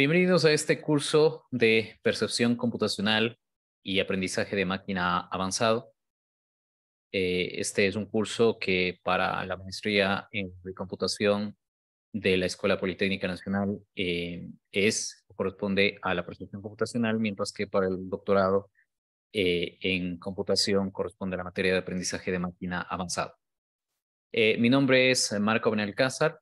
Bienvenidos a este curso de percepción computacional y aprendizaje de máquina avanzado. Eh, este es un curso que para la maestría en computación de la Escuela Politécnica Nacional eh, es corresponde a la percepción computacional, mientras que para el doctorado eh, en computación corresponde a la materia de aprendizaje de máquina avanzado. mi nombre es Marco Benalcázar,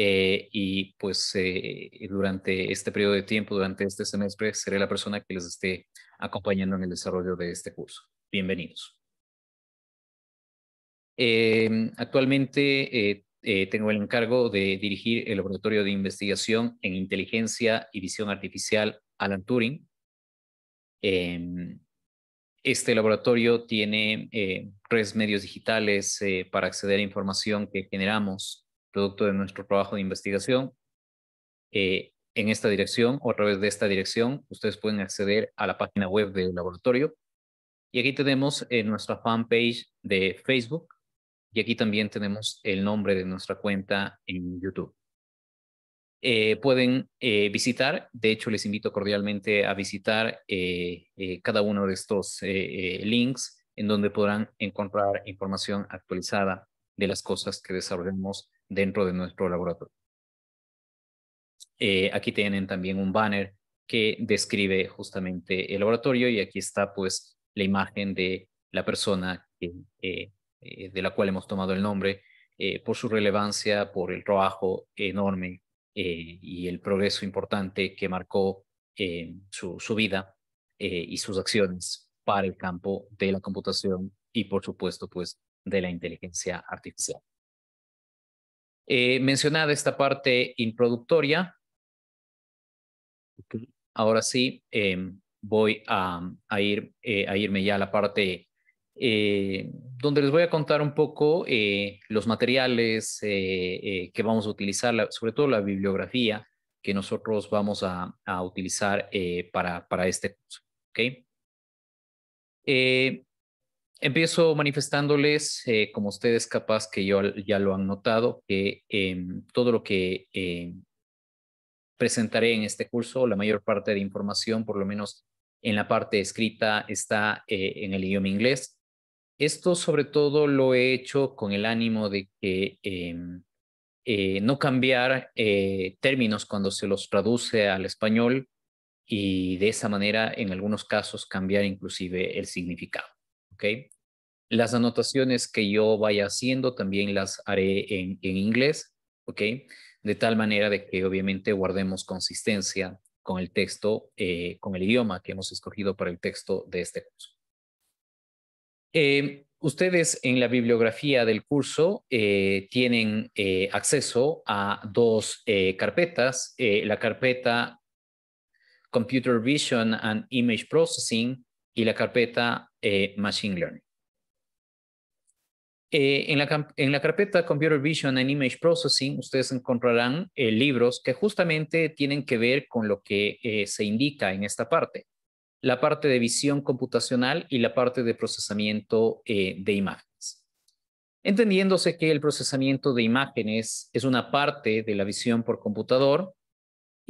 eh, y pues eh, durante este periodo de tiempo, durante este semestre, seré la persona que les esté acompañando en el desarrollo de este curso. Bienvenidos. Em, actualmente eh, tengo el encargo de dirigir el Laboratorio de Investigación en Inteligencia y Visión Artificial Alan Turing. Em, este laboratorio tiene tres medios digitales para acceder a información que generamos producto de nuestro trabajo de investigación. Eh, en esta dirección o a través de esta dirección, ustedes pueden acceder a la página web del laboratorio. Y aquí tenemos eh, nuestra fanpage de Facebook y aquí también tenemos el nombre de nuestra cuenta en YouTube. Eh, pueden visitar. De hecho, les invito cordialmente a visitar cada uno de estos links en donde podrán encontrar información actualizada de las cosas que desarrollamos dentro de nuestro laboratorio. Eh, aquí tienen también un banner que describe justamente el laboratorio y aquí está pues la imagen de la persona eh, eh, de la cual hemos tomado el nombre por su relevancia, por el trabajo enorme y el progreso importante que marcó su, su, vida y sus acciones para el campo de la computación y por supuesto pues de la inteligencia artificial. Eh, mencionada esta parte introductoria, ahora sí em, voy a, ir, eh, a irme ya a la parte eh, donde les voy a contar un poco los materiales que vamos a utilizar, sobre todo la bibliografía que nosotros vamos a, utilizar para, este curso. ¿okay? Empiezo manifestándoles, eh, como ustedes capaz que yo, ya lo han notado, que em, todo lo que eh, presentaré en este curso, la mayor parte de información, por lo menos en la parte escrita, está eh, en el idioma inglés. Esto sobre todo lo he hecho con el ánimo de que em, no cambiar términos cuando se los traduce al español y de esa manera en algunos casos cambiar inclusive el significado. Las anotaciones que yo vaya haciendo también las haré en, inglés, De tal manera de que obviamente guardemos consistencia con el texto, eh, con el idioma que hemos escogido para el texto de este curso. Eh, ustedes en la bibliografía del curso eh, tienen acceso a dos carpetas, la carpeta Computer Vision and Image Processing y la carpeta eh, Machine Learning. Eh, en, la, carpeta Computer Vision and Image Processing, ustedes encontrarán eh, libros que justamente tienen que ver con lo que se indica en esta parte, la parte de visión computacional y la parte de procesamiento de imágenes. Entendiéndose que el procesamiento de imágenes es una parte de la visión por computador,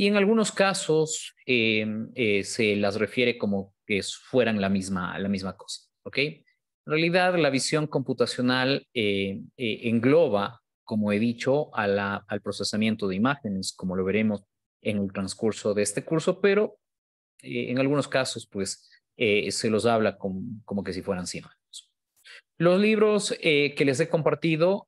y en algunos casos eh, eh, se las refiere como que fueran la misma, la misma cosa. ¿ok? En realidad, la visión computacional eh, engloba, como he dicho, a la, al procesamiento de imágenes, como lo veremos en el transcurso de este curso, pero en algunos casos, pues, se los habla como, que si fueran sinónimos. Los libros que les he compartido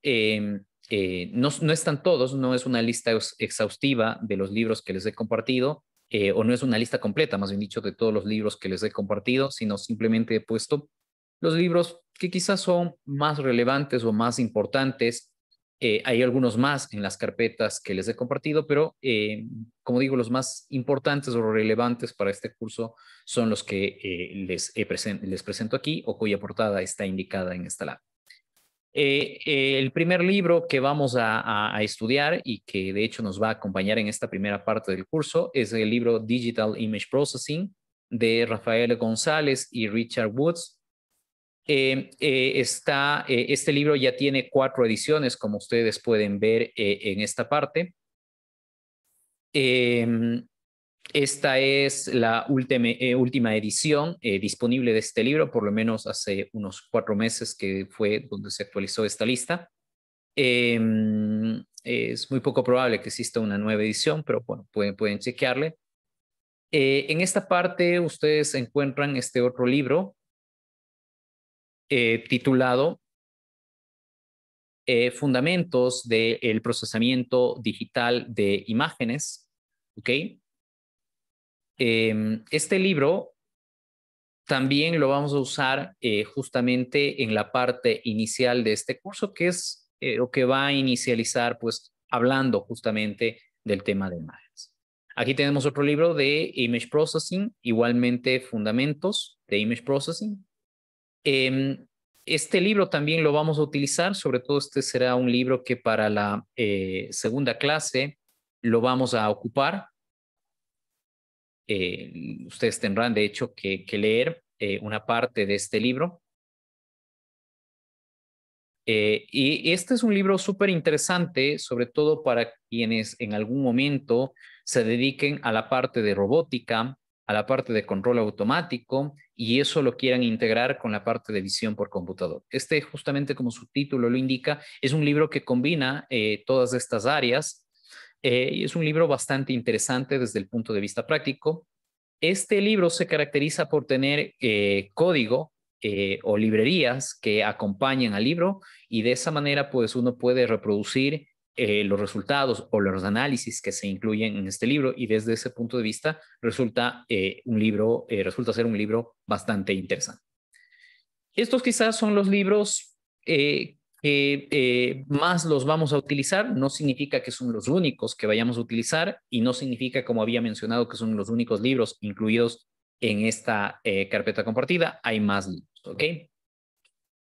eh, no, no, están todos, no es una lista exhaustiva de los libros que les he compartido, eh, o no es una lista completa, más bien dicho, de todos los libros que les he compartido, sino simplemente he puesto los libros que quizás son más relevantes o más importantes. Eh, hay algunos más en las carpetas que les he compartido, pero como digo, los más importantes o relevantes para este curso son los que les, les presento aquí o cuya portada está indicada en esta lámina. Eh, eh, el primer libro que vamos a, estudiar y que de hecho nos va a acompañar en esta primera parte del curso es el libro Digital Image Processing de Rafael González y Richard Woods. Eh, está, este libro ya tiene cuatro ediciones, como ustedes pueden ver en esta parte. Em, esta es la eh, última, edición eh, disponible de este libro, por lo menos hace unos cuatro meses que fue donde se actualizó esta lista. Em, es muy poco probable que exista una nueva edición, pero bueno, pueden, pueden chequearle. Eh, en esta parte ustedes encuentran este otro libro titulado Fundamentos del procesamiento digital de imágenes. ¿ok?, Em, este libro también lo vamos a usar eh, justamente en la parte inicial de este curso, que es eh, lo que va a inicializar, pues, hablando justamente del tema de imágenes. Aquí tenemos otro libro de Image Processing, igualmente Fundamentos de Image Processing. Em, este libro también lo vamos a utilizar, sobre todo este será un libro que para la eh, segunda clase lo vamos a ocupar eh, ustedes tendrán, de hecho, que, leer eh, una parte de este libro. Eh, y este es un libro súper interesante, sobre todo para quienes en algún momento se dediquen a la parte de robótica, a la parte de control automático y eso lo quieran integrar con la parte de visión por computador. Este, justamente como su título lo indica, es un libro que combina todas estas áreas eh, es un libro bastante interesante desde el punto de vista práctico. Este libro se caracteriza por tener eh, código eh, o librerías que acompañan al libro y de esa manera pues uno puede reproducir los resultados o los análisis que se incluyen en este libro y desde ese punto de vista resulta, un libro, resulta ser un libro bastante interesante. Estos quizás son los libros eh, más los vamos a utilizar, no significa que son los únicos que vayamos a utilizar y no significa, como había mencionado, que son los únicos libros incluidos en esta eh, carpeta compartida, hay más libros, ¿ok?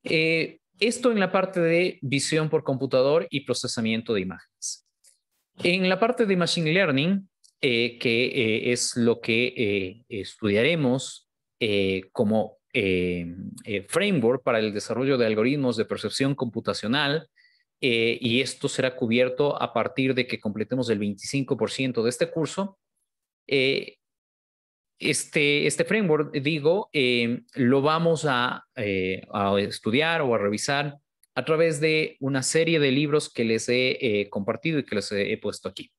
Eh, esto en la parte de visión por computador y procesamiento de imágenes. En la parte de Machine Learning, que es lo que estudiaremos como eh, eh, framework para el desarrollo de algoritmos de percepción computacional eh, y esto será cubierto a partir de que completemos el 25% de este curso. Este, este, framework, digo, lo vamos a, estudiar o a revisar a través de una serie de libros que les he compartido y que les he puesto aquí.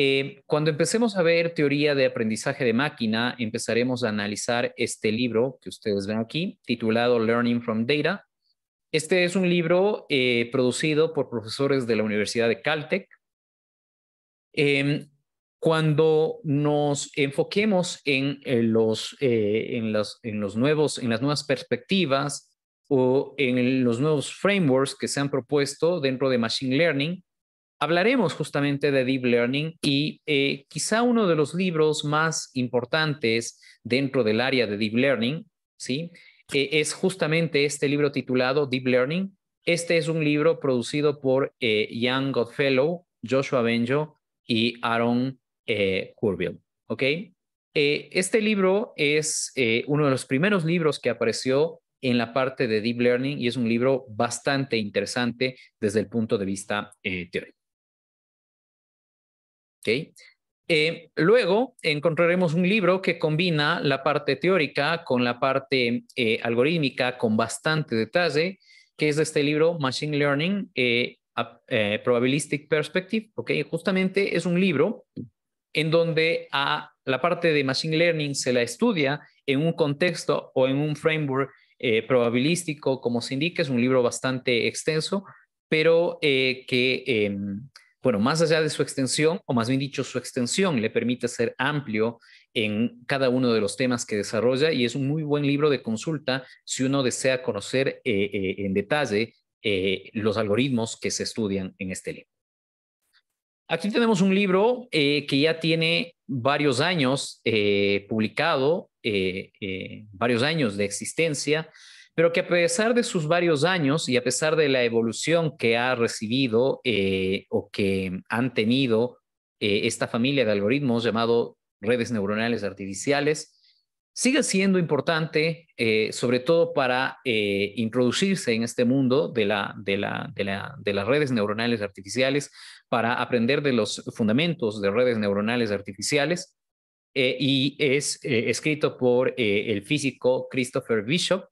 Eh, cuando empecemos a ver teoría de aprendizaje de máquina, empezaremos a analizar este libro que ustedes ven aquí, titulado Learning from Data. Este es un libro eh, producido por profesores de la Universidad de Caltech. Em, cuando nos enfoquemos en, eh, en, los, en, los nuevos, en las nuevas perspectivas o en los nuevos frameworks que se han propuesto dentro de Machine Learning, Hablaremos justamente de Deep Learning y eh, quizá uno de los libros más importantes dentro del área de Deep Learning, ¿sí? Eh, es justamente este libro titulado Deep Learning. Este es un libro producido por eh, Jan Godfellow, Joshua Benjo y Aaron eh, Curville, ¿ok? este libro es uno de los primeros libros que apareció en la parte de Deep Learning y es un libro bastante interesante desde el punto de vista teórico. Eh, luego encontraremos un libro que combina la parte teórica con la parte eh, algorítmica con bastante detalle, que es este libro Machine Learning, eh, Probabilistic Perspective. ¿okay? Justamente es un libro en donde a la parte de Machine Learning se la estudia en un contexto o en un framework probabilístico, como se indica, es un libro bastante extenso, pero que em, bueno, más allá de su extensión, o más bien dicho, su extensión le permite ser amplio en cada uno de los temas que desarrolla y es un muy buen libro de consulta si uno desea conocer eh, eh, en detalle eh, los algoritmos que se estudian en este libro. Aquí tenemos un libro que ya tiene varios años publicado, varios años de existencia, pero que a pesar de sus varios años y a pesar de la evolución que ha recibido eh, o que han tenido eh, esta familia de algoritmos llamado redes neuronales artificiales, sigue siendo importante, eh, sobre todo para introducirse en este mundo de, la, de, la, de, las redes neuronales artificiales, para aprender de los fundamentos de redes neuronales artificiales. y es escrito por el físico Christopher Bishop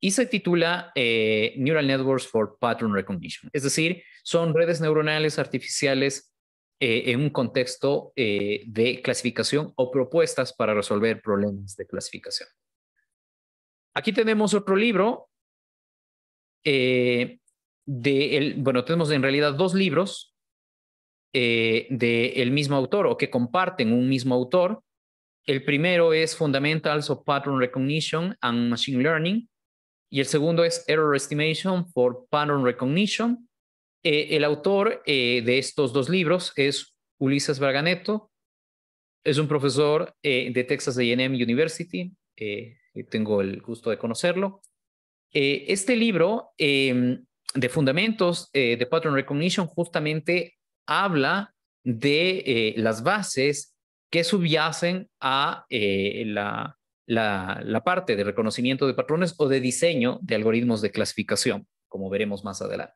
y se titula eh, Neural Networks for Pattern Recognition. Es decir, son redes neuronales artificiales eh, en un contexto eh, de clasificación o propuestas para resolver problemas de clasificación. Aquí tenemos otro libro. de bueno, tenemos en realidad dos libros del mismo autor o que comparten un mismo autor. El primero es Fundamentals of Pattern Recognition and Machine Learning. Y el segundo es Error Estimation for Pattern Recognition. Eh, el autor eh, de estos dos libros es Ulises Braganeto. Es un profesor eh, de Texas AM University. tengo el gusto de conocerlo. este libro em, de fundamentos de Pattern Recognition justamente habla de las bases que subyacen a eh, la, parte de reconocimiento de patrones o de diseño de algoritmos de clasificación, como veremos más adelante.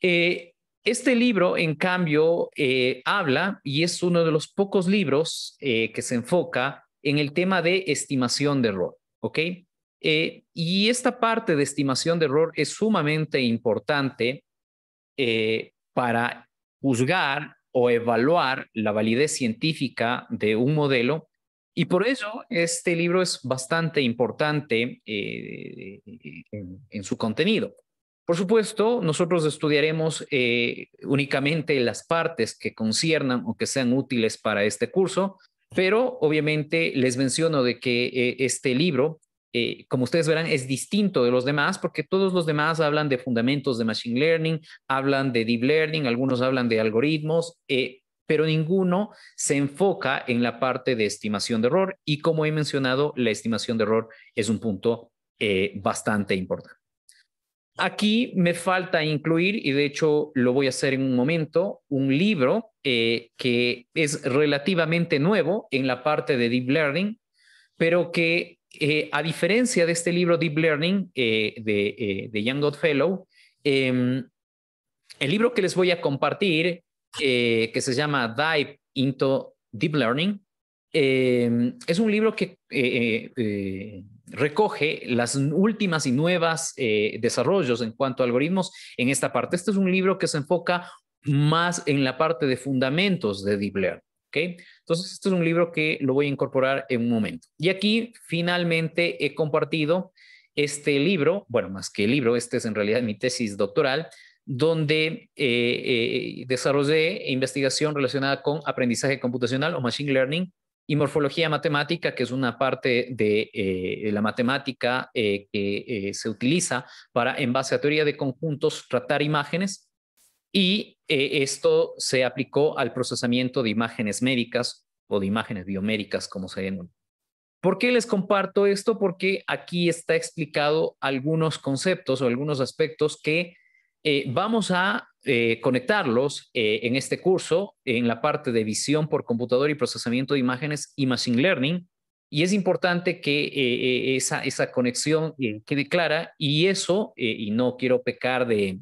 Eh, este libro, en cambio, eh, habla y es uno de los pocos libros que se enfoca en el tema de estimación de error, y esta parte de estimación de error es sumamente importante para juzgar o evaluar la validez científica de un modelo. Y por eso este libro es bastante importante eh, en, su contenido. Por supuesto, nosotros estudiaremos eh, únicamente las partes que conciernan o que sean útiles para este curso, pero obviamente les menciono de que eh, este libro eh, como ustedes verán, es distinto de los demás porque todos los demás hablan de fundamentos de Machine Learning, hablan de Deep Learning, algunos hablan de algoritmos, eh, pero ninguno se enfoca en la parte de estimación de error y como he mencionado, la estimación de error es un punto eh, bastante importante. Aquí me falta incluir, y de hecho lo voy a hacer en un momento, un libro que es relativamente nuevo en la parte de Deep Learning, pero que eh, a diferencia de este libro Deep Learning eh, de, eh, de Young Godfellow, em, el libro que les voy a compartir, que se llama Dive into Deep Learning, em, es un libro que recoge las últimas y nuevas desarrollos en cuanto a algoritmos en esta parte. Este es un libro que se enfoca más en la parte de fundamentos de Deep Learning. Entonces, este es un libro que lo voy a incorporar en un momento. Y aquí, finalmente, he compartido este libro, bueno, más que el libro, este es en realidad mi tesis doctoral, donde eh, eh, desarrollé investigación relacionada con aprendizaje computacional o machine learning y morfología matemática, que es una parte de eh, la matemática que se utiliza para, en base a teoría de conjuntos, tratar imágenes y eh, esto se aplicó al procesamiento de imágenes médicas o de imágenes biomédicas, como se denomina. ¿Por qué les comparto esto? Porque aquí está explicado algunos conceptos o algunos aspectos que eh, vamos a eh, conectarlos en este curso en la parte de visión por computador y procesamiento de imágenes y machine learning. Y es importante que esa, esa conexión quede clara y eso, y no quiero pecar de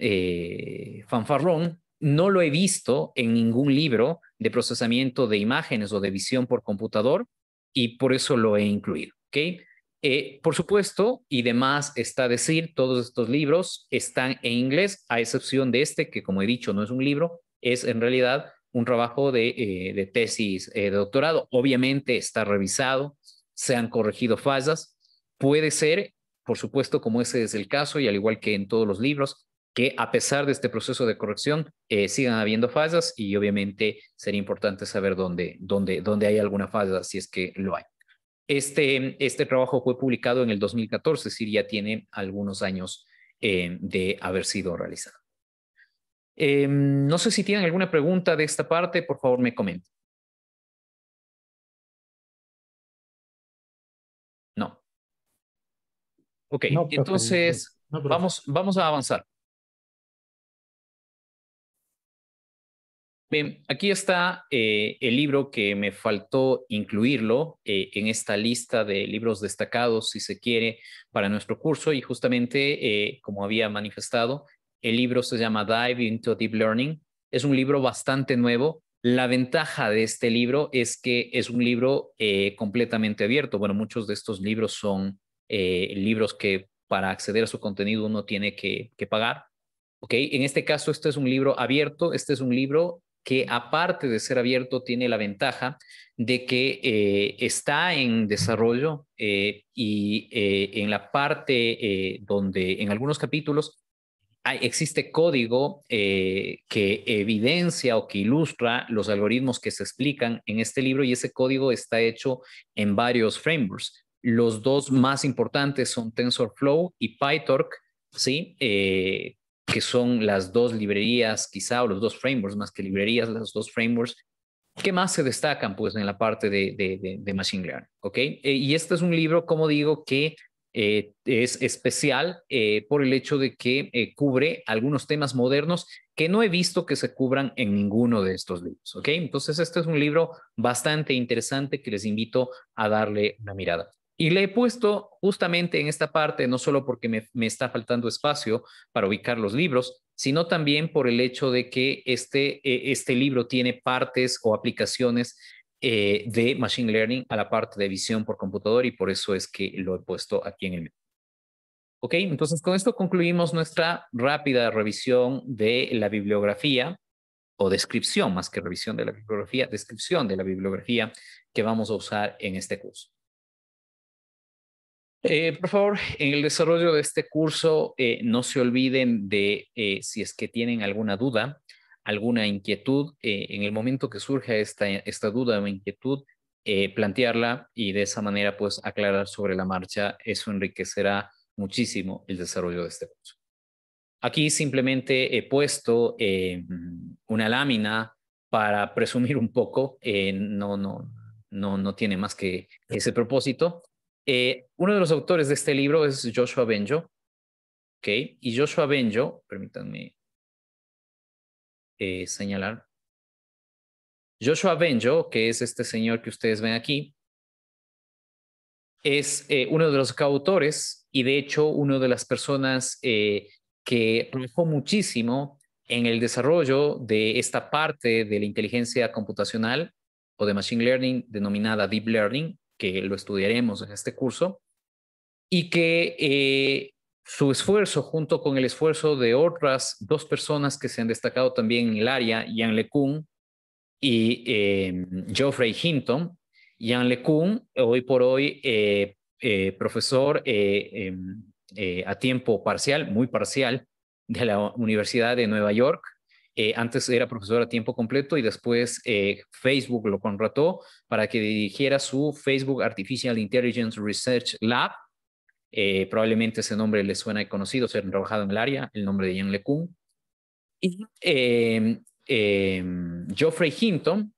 eh, fanfarrón, no lo he visto en ningún libro de procesamiento de imágenes o de visión por computador y por eso lo he incluido. ¿okay? Eh, por supuesto, y demás está decir, todos estos libros están en inglés, a excepción de este, que como he dicho no es un libro, es en realidad un trabajo de, eh, tesis de doctorado. Obviamente está revisado, se han corregido fallas. Puede ser, por supuesto, como ese es el caso, y al igual que en todos los libros, que a pesar de este proceso de corrección eh, sigan habiendo fallas y obviamente sería importante saber dónde, dónde, dónde hay alguna falla si es que lo hay. Este, este trabajo fue publicado en el 2014, es decir, ya tiene algunos años eh, de haber sido realizado. Em, no sé si tienen alguna pregunta de esta parte, por favor me comenten. No. Ok, entonces vamos, vamos a avanzar. Bien, aquí está eh, el libro que me faltó incluirlo eh, en esta lista de libros destacados, si se quiere, para nuestro curso. Y justamente, eh, como había manifestado, el libro se llama Dive into Deep Learning. Es un libro bastante nuevo. La ventaja de este libro es que es un libro completamente abierto. Bueno, muchos de estos libros son libros que para acceder a su contenido uno tiene que, pagar. Okay. En este caso, este es un libro abierto, este es un libro que aparte de ser abierto tiene la ventaja de que eh, está en desarrollo eh, y eh, en la parte donde en algunos capítulos hay, existe código que evidencia o que ilustra los algoritmos que se explican en este libro y ese código está hecho en varios frameworks. Los dos más importantes son TensorFlow y PyTorch, ¿sí? que son las dos librerías, quizá, o los dos frameworks, más que librerías, las dos frameworks, que más se destacan pues en la parte de, Machine Learning, eh, y este es un libro, como digo, que eh, es especial eh, por el hecho de que cubre algunos temas modernos que no he visto que se cubran en ninguno de estos libros, Entonces, este es un libro bastante interesante que les invito a darle una mirada. Y le he puesto justamente en esta parte, no solo porque me, está faltando espacio para ubicar los libros, sino también por el hecho de que este, e, este libro tiene partes o aplicaciones eh, de Machine Learning a la parte de visión por computador y por eso es que lo he puesto aquí en el... Ok, entonces con esto concluimos nuestra rápida revisión de la bibliografía o descripción, más que revisión de la bibliografía, descripción de la bibliografía que vamos a usar en este curso. Eh, por favor, en el desarrollo de este curso, eh, no se olviden de, eh, si es que tienen alguna duda, alguna inquietud, en el momento que surja esta, esta duda o inquietud, plantearla y de esa manera, pues, aclarar sobre la marcha. Eso enriquecerá muchísimo el desarrollo de este curso. Aquí simplemente he puesto una lámina para presumir un poco, no, no, no, no tiene más que ese propósito eh, uno de los autores de este libro es Joshua Benjo. Y Joshua Benjo, permítanme eh, señalar. Joshua Benjo, que es este señor que ustedes ven aquí, es eh, uno de los coautores y de hecho una de las personas que trabajó muchísimo en el desarrollo de esta parte de la inteligencia computacional o de Machine Learning denominada Deep Learning, que lo estudiaremos en este curso, y que eh, su esfuerzo, junto con el esfuerzo de otras dos personas que se han destacado también en el área, Ian LeCun y eh, Geoffrey Hinton, Ian LeCun, hoy por hoy eh, profesor em, a tiempo parcial, muy parcial, de la Universidad de Nueva York, eh, antes era profesor a tiempo completo y después eh, Facebook lo contrató para que dirigiera su Facebook Artificial Intelligence Research Lab. Eh, probablemente ese nombre le suena conocido, se han trabajado en el área, el nombre de Ian LeCun. Y em, em, Geoffrey Hinton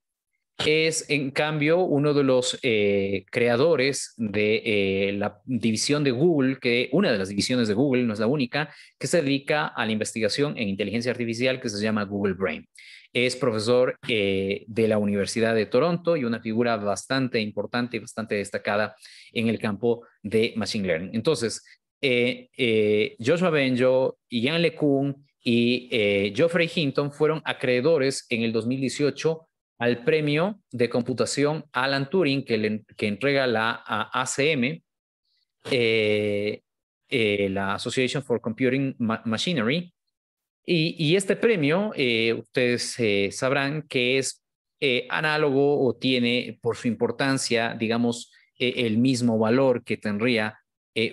es en cambio uno de los eh, creadores de eh, la división de Google, que una de las divisiones de Google, no es la única, que se dedica a la investigación en inteligencia artificial que se llama Google Brain. Es profesor eh, de la Universidad de Toronto y una figura bastante importante y bastante destacada en el campo de Machine Learning. Entonces, Joshua Benjo, Ian LeCun y Geoffrey Hinton fueron acreedores en el 2018 al premio de computación Alan Turing que, que entrega la ACM, eh, eh, la Association for Computing Machinery. Y, este premio, eh, ustedes sabrán que es análogo o tiene por su importancia, digamos, el mismo valor que tendría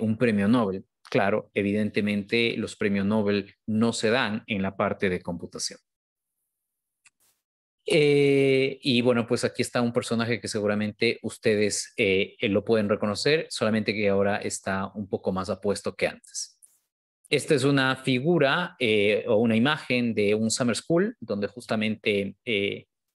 un premio Nobel. Claro, evidentemente los premios Nobel no se dan en la parte de computación. Eh, y bueno, pues aquí está un personaje que seguramente ustedes eh, eh, lo pueden reconocer, solamente que ahora está un poco más apuesto que antes. Esta es una figura o una imagen de un Summer School, donde justamente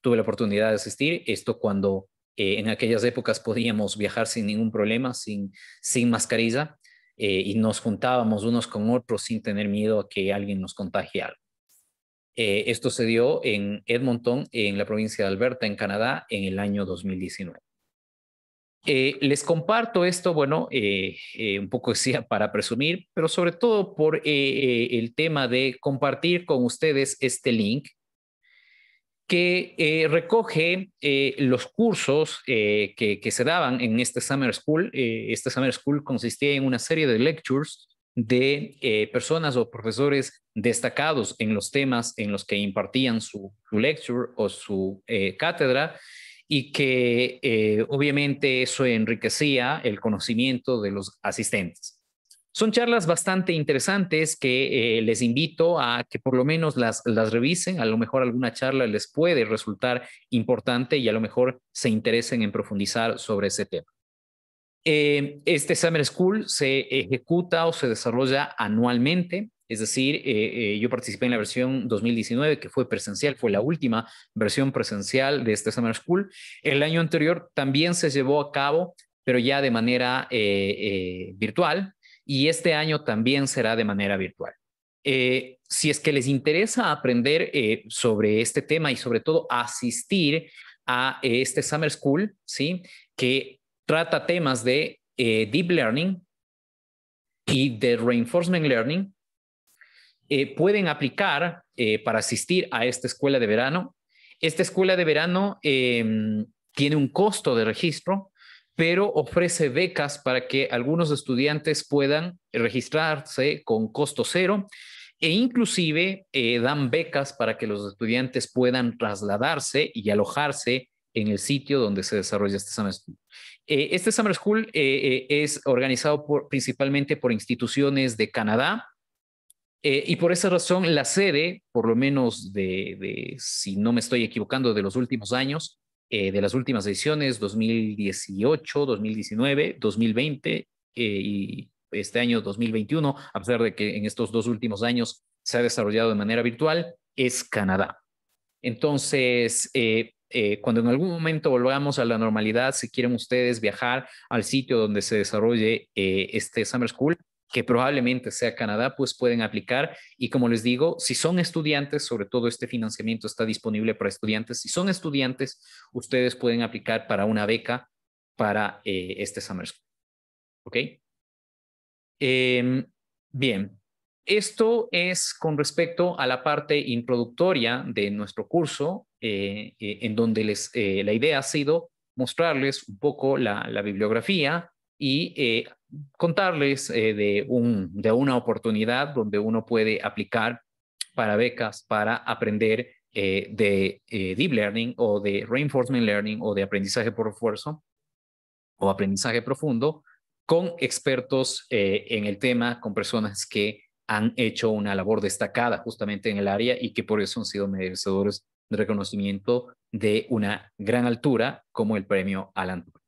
tuve la oportunidad de asistir. Esto cuando en aquellas épocas podíamos viajar sin ningún problema, sin, sin mascarilla, y nos juntábamos unos con otros sin tener miedo a que alguien nos contagie algo. Eh, esto se dio en Edmonton, en la provincia de Alberta, en Canadá, en el año 2019. Eh, les comparto esto, bueno, eh, un poco decía para presumir, pero sobre todo por el tema de compartir con ustedes este link que recoge los cursos que, que, se daban en este Summer School. este Summer School consistía en una serie de lectures de eh, personas o profesores destacados en los temas en los que impartían su, su lecture o su eh, cátedra y que eh, obviamente eso enriquecía el conocimiento de los asistentes. Son charlas bastante interesantes que les invito a que por lo menos las, las revisen, a lo mejor alguna charla les puede resultar importante y a lo mejor se interesen en profundizar sobre ese tema. Eh, este Summer School se ejecuta o se desarrolla anualmente, es decir, eh, eh, yo participé en la versión 2019 que fue presencial, fue la última versión presencial de este Summer School. El año anterior también se llevó a cabo, pero ya de manera virtual, y este año también será de manera virtual. si es que les interesa aprender sobre este tema y sobre todo asistir a este Summer School, ¿sí? que trata temas de eh, deep learning y de reinforcement learning, eh, pueden aplicar eh, para asistir a esta escuela de verano. Esta escuela de verano em, tiene un costo de registro, pero ofrece becas para que algunos estudiantes puedan registrarse con costo cero e inclusive dan becas para que los estudiantes puedan trasladarse y alojarse en el sitio donde se desarrolla este Summer School. Eh, este Summer School eh, eh, es organizado por, principalmente por instituciones de Canadá y por esa razón la sede, por lo menos de, si no me estoy equivocando, de los últimos años, de las últimas ediciones, 2018, 2019, 2020 y este año 2021, a pesar de que en estos dos últimos años se ha desarrollado de manera virtual, es Canadá. Entonces, eh, cuando en algún momento volvamos a la normalidad, si quieren ustedes viajar al sitio donde se desarrolle eh, este Summer School, que probablemente sea Canadá, pues pueden aplicar. Y como les digo, si son estudiantes, sobre todo este financiamiento está disponible para estudiantes, si son estudiantes, ustedes pueden aplicar para una beca para eh, este Summer School. ¿Ok? Em, bien, esto es con respecto a la parte introductoria de nuestro curso, eh, eh, en donde les, eh, la idea ha sido mostrarles un poco la, bibliografía y contarles de, de, una oportunidad donde uno puede aplicar para becas, para aprender de deep learning o de reinforcement learning o de aprendizaje por refuerzo o aprendizaje profundo con expertos en el tema, con personas que han hecho una labor destacada justamente en el área y que por eso han sido merecedores de reconocimiento de una gran altura como el premio Alan Turing.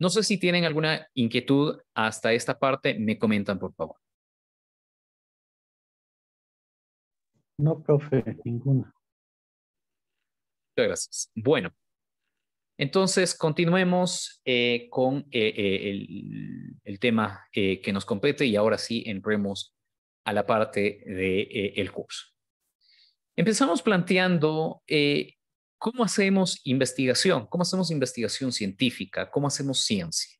No sé si tienen alguna inquietud hasta esta parte, me comentan por favor. No, profe, ninguna. Muchas gracias. Bueno, entonces continuemos eh, con eh, eh, el, tema que nos compete y ahora sí entremos a la parte del de, eh, el curso. Empezamos planteando eh, cómo hacemos investigación, cómo hacemos investigación científica, cómo hacemos ciencia.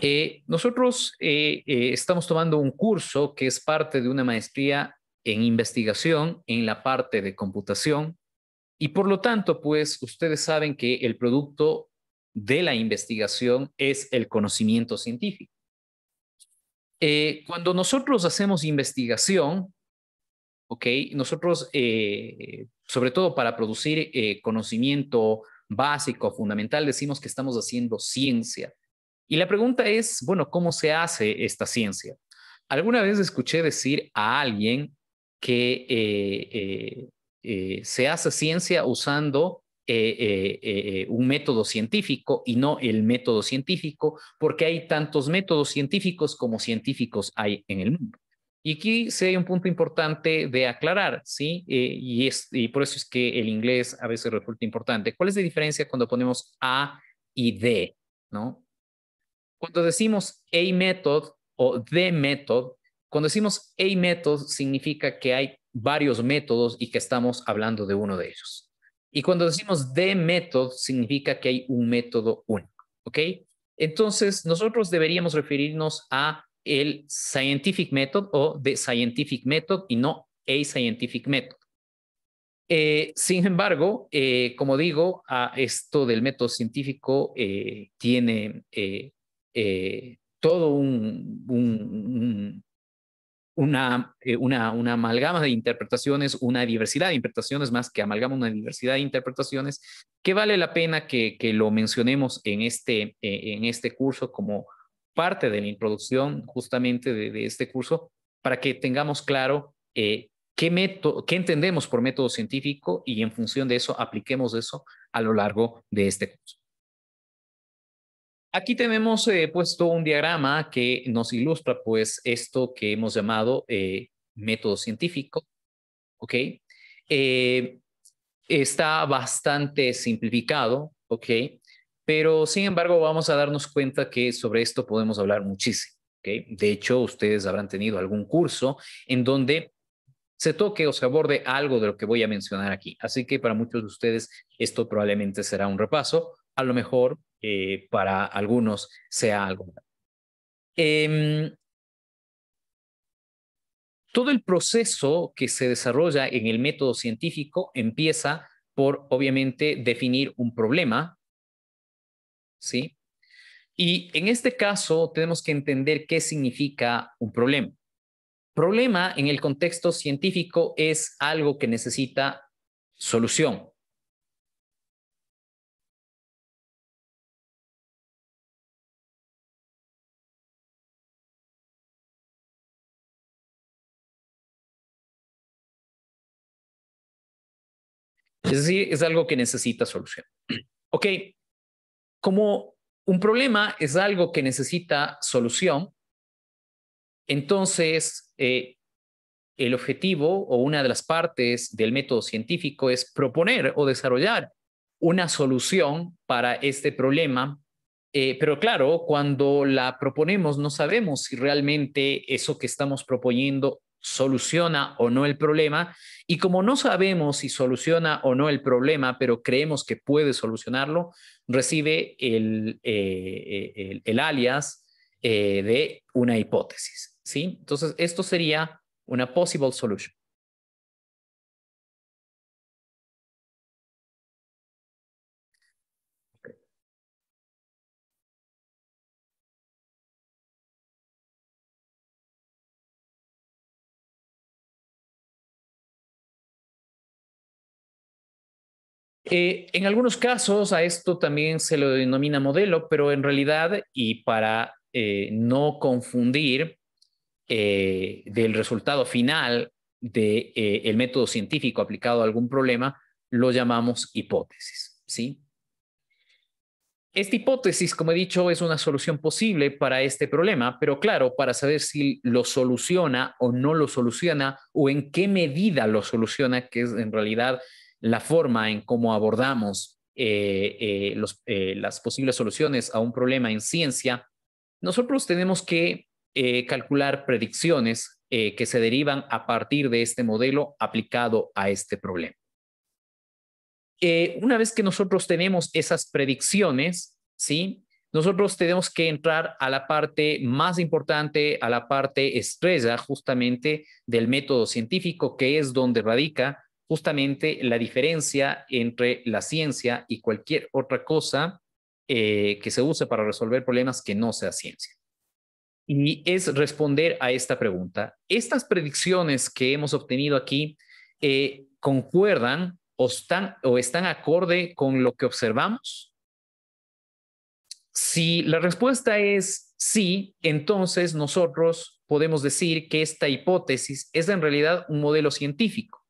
Eh, nosotros estamos tomando un curso que es parte de una maestría en investigación en la parte de computación y por lo tanto, pues ustedes saben que el producto de la investigación es el conocimiento científico. Eh, cuando nosotros hacemos investigación, ¿ok? Nosotros, eh, sobre todo para producir eh, conocimiento básico, fundamental, decimos que estamos haciendo ciencia. Y la pregunta es, bueno, ¿cómo se hace esta ciencia? Alguna vez escuché decir a alguien que se hace ciencia usando eh, eh, eh, un método científico y no el método científico, porque hay tantos métodos científicos como científicos hay en el mundo. Y aquí sí hay un punto importante de aclarar, ¿sí? y, es, por eso es que el inglés a veces resulta importante. ¿Cuál es la diferencia cuando ponemos A y D, ¿no? Cuando decimos A method o D method, cuando decimos A method significa que hay varios métodos y que estamos hablando de uno de ellos. Y cuando decimos de método, significa que hay un método único, ¿ok? Entonces, nosotros deberíamos referirnos a el scientific method o the scientific method y no a scientific method. Eh, sin embargo, eh, como digo, esto del método científico eh, tiene todo un, eh, una, amalgama de interpretaciones, una diversidad de interpretaciones más que amalgama, una diversidad de interpretaciones que vale la pena que, lo mencionemos en este, eh, en este curso como parte de la introducción justamente de, este curso para que tengamos claro eh, qué, método, qué entendemos por método científico y en función de eso apliquemos eso a lo largo de este curso. Aquí tenemos eh, puesto un diagrama que nos ilustra pues esto que hemos llamado eh, método científico, ¿ok? Eh, está bastante simplificado, ¿ok? Pero sin embargo vamos a darnos cuenta que sobre esto podemos hablar muchísimo, ¿ok? De hecho, ustedes habrán tenido algún curso en donde se toque o se aborde algo de lo que voy a mencionar aquí. Así que para muchos de ustedes esto probablemente será un repaso, a lo mejor eh, para algunos sea algo. Em, todo el proceso que se desarrolla en el método científico empieza por, obviamente, definir un problema, ¿sí? Y en este caso tenemos que entender qué significa un problema. Problema en el contexto científico es algo que necesita solución, Es decir, es algo que necesita solución. Ok, como un problema es algo que necesita solución, entonces eh, el objetivo o una de las partes del método científico es proponer o desarrollar una solución para este problema. Eh, pero claro, cuando la proponemos no sabemos si realmente eso que estamos proponiendo soluciona o no el problema. Y como no sabemos si soluciona o no el problema, pero creemos que puede solucionarlo, recibe el, eh, alias eh, de una hipótesis. ¿sí? Entonces, esto sería una possible solution. Eh, en algunos casos a esto también se lo denomina modelo, pero en realidad, y para eh, no confundir eh, del resultado final del de, método científico aplicado a algún problema, lo llamamos hipótesis. ¿sí? Esta hipótesis, como he dicho, es una solución posible para este problema, pero claro, para saber si lo soluciona o no lo soluciona o en qué medida lo soluciona, que es en realidad la forma en cómo abordamos eh, eh, eh, las posibles soluciones a un problema en ciencia, nosotros tenemos que calcular predicciones que se derivan a partir de este modelo aplicado a este problema. una vez que nosotros tenemos esas predicciones, ¿sí? nosotros tenemos que entrar a la parte más importante, a la parte estrella justamente del método científico, que es donde radica justamente la diferencia entre la ciencia y cualquier otra cosa eh, que se use para resolver problemas que no sea ciencia. Y es responder a esta pregunta. Estas predicciones que hemos obtenido aquí eh, concuerdan o están acorde con lo que observamos. Si la respuesta es sí, entonces nosotros podemos decir que esta hipótesis es en realidad un modelo científico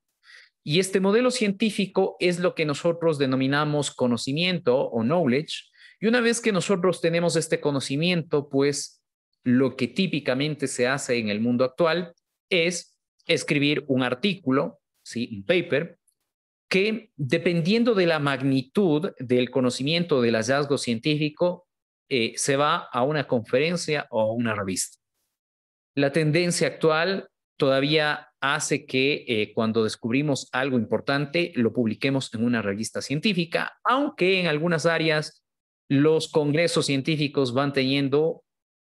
y este modelo científico es lo que nosotros denominamos conocimiento o knowledge. Y una vez que nosotros tenemos este conocimiento, pues lo que típicamente se hace en el mundo actual es escribir un artículo, ¿sí? un paper, que dependiendo de la magnitud del conocimiento del hallazgo científico, eh, se va a una conferencia o a una revista. La tendencia actual todavía hace que eh, cuando descubrimos algo importante lo publiquemos en una revista científica, aunque en algunas áreas los congresos científicos van teniendo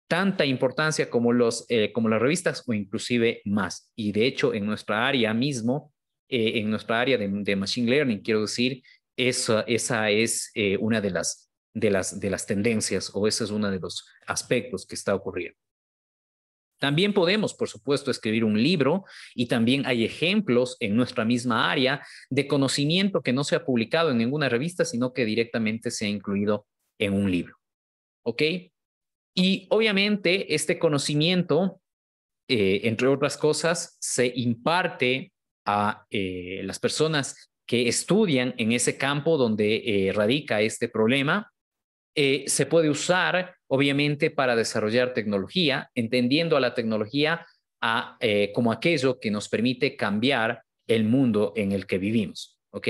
tanta importancia como, los, eh, como las revistas o inclusive más. Y de hecho, en nuestra área mismo, eh, en nuestra área de, Machine Learning, quiero decir, esa, esa es una de las, de, las, de las tendencias o ese es uno de los aspectos que está ocurriendo. También podemos, por supuesto, escribir un libro y también hay ejemplos en nuestra misma área de conocimiento que no se ha publicado en ninguna revista, sino que directamente se ha incluido en un libro. ¿Ok? Y obviamente este conocimiento, eh, entre otras cosas, se imparte a eh, las personas que estudian en ese campo donde eh, radica este problema. se puede usar obviamente para desarrollar tecnología, entendiendo a la tecnología a, eh, como aquello que nos permite cambiar el mundo en el que vivimos. ¿ok?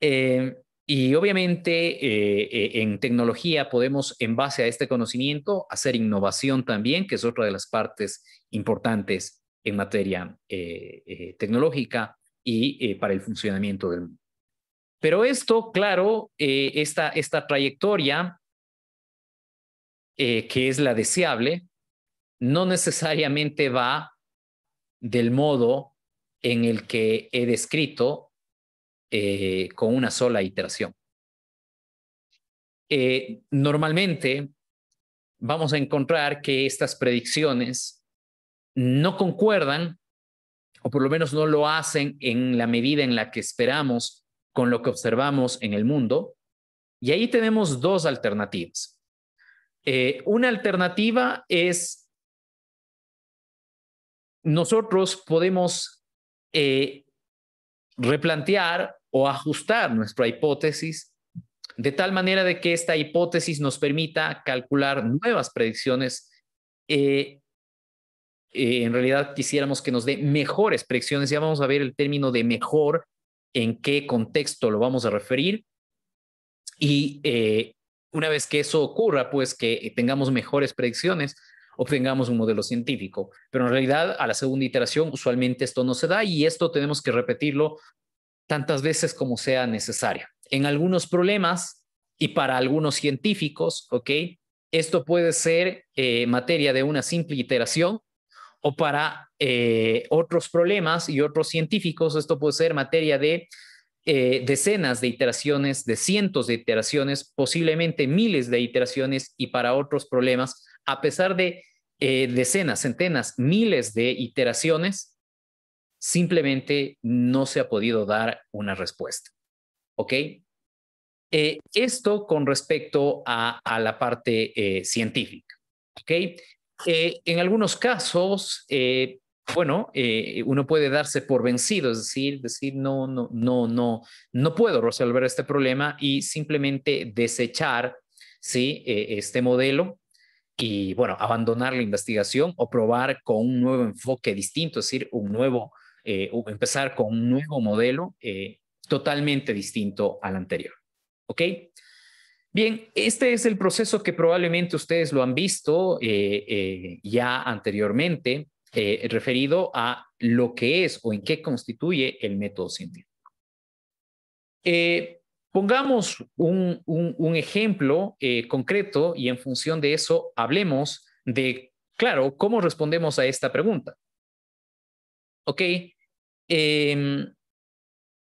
Eh, y obviamente eh, en tecnología podemos, en base a este conocimiento, hacer innovación también, que es otra de las partes importantes en materia tecnológica y para el funcionamiento del mundo. Pero esto, claro, esta, esta trayectoria eh, que es la deseable, no necesariamente va del modo en el que he descrito eh, con una sola iteración. Eh, normalmente vamos a encontrar que estas predicciones no concuerdan, o por lo menos no lo hacen en la medida en la que esperamos con lo que observamos en el mundo. Y ahí tenemos dos alternativas. Eh, una alternativa es nosotros podemos eh, replantear o ajustar nuestra hipótesis de tal manera de que esta hipótesis nos permita calcular nuevas predicciones. Eh, en realidad quisiéramos que nos dé mejores predicciones. Ya vamos a ver el término de mejor, en qué contexto lo vamos a referir. Y una vez que eso ocurra, pues que tengamos mejores predicciones, obtengamos un modelo científico. Pero en realidad, a la segunda iteración, usualmente esto no se da y esto tenemos que repetirlo tantas veces como sea necesario. En algunos problemas y para algunos científicos, ¿ok? Esto puede ser eh, materia de una simple iteración o para eh, otros problemas y otros científicos, esto puede ser materia de eh, decenas de iteraciones, de cientos de iteraciones, posiblemente miles de iteraciones y para otros problemas, a pesar de eh, decenas, centenas, miles de iteraciones, simplemente no se ha podido dar una respuesta. ¿Ok? Eh, esto con respecto a, a la parte científica. ¿Ok? en algunos casos, bueno, eh, uno puede darse por vencido, es decir, decir no, no, no, no, no puedo resolver este problema y simplemente desechar, sí, e, este modelo y bueno, abandonar la investigación o probar con un nuevo enfoque distinto, es decir, un nuevo, eh, empezar con un nuevo modelo eh, totalmente distinto al anterior. ¿Ok? Bien, este es el proceso que probablemente ustedes lo han visto ya anteriormente eh, referido a lo que es o en qué constituye el método científico. Eh, pongamos un, ejemplo eh, concreto y en función de eso hablemos de, claro, cómo respondemos a esta pregunta. Ok, em,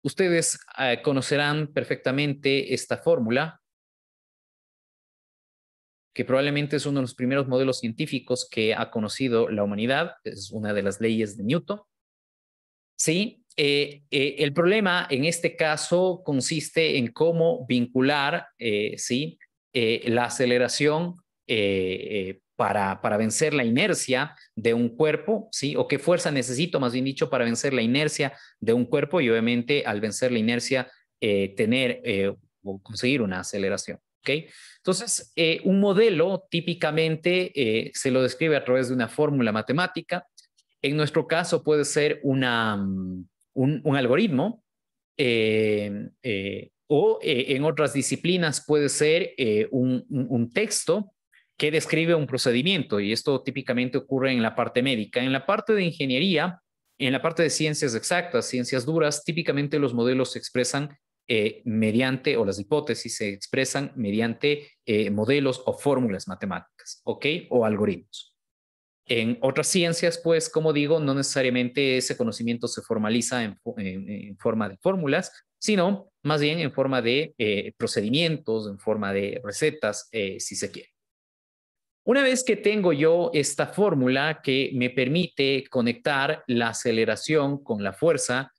ustedes conocerán perfectamente esta fórmula que probablemente es uno de los primeros modelos científicos que ha conocido la humanidad, es una de las leyes de Newton. Sí, eh, eh, el problema en este caso consiste en cómo vincular eh, ¿sí? la aceleración para, vencer la inercia de un cuerpo, ¿sí? o qué fuerza necesito, más bien dicho, para vencer la inercia de un cuerpo y obviamente al vencer la inercia, tener o conseguir una aceleración. ¿okay? Entonces, eh, un modelo típicamente eh, se lo describe a través de una fórmula matemática. En nuestro caso puede ser mm, un, algoritmo eh, o en otras disciplinas puede ser un, un, texto que describe un procedimiento y esto típicamente ocurre en la parte médica. En la parte de ingeniería, en la parte de ciencias exactas, ciencias duras, típicamente los modelos se expresan eh, mediante, o las hipótesis se expresan mediante eh, modelos o fórmulas matemáticas, ¿ok? O algoritmos. En otras ciencias, pues, como digo, no necesariamente ese conocimiento se formaliza en, forma de fórmulas, sino más bien en forma de eh, procedimientos, en forma de recetas, si se quiere. Una vez que tengo yo esta fórmula que me permite conectar la aceleración con la fuerza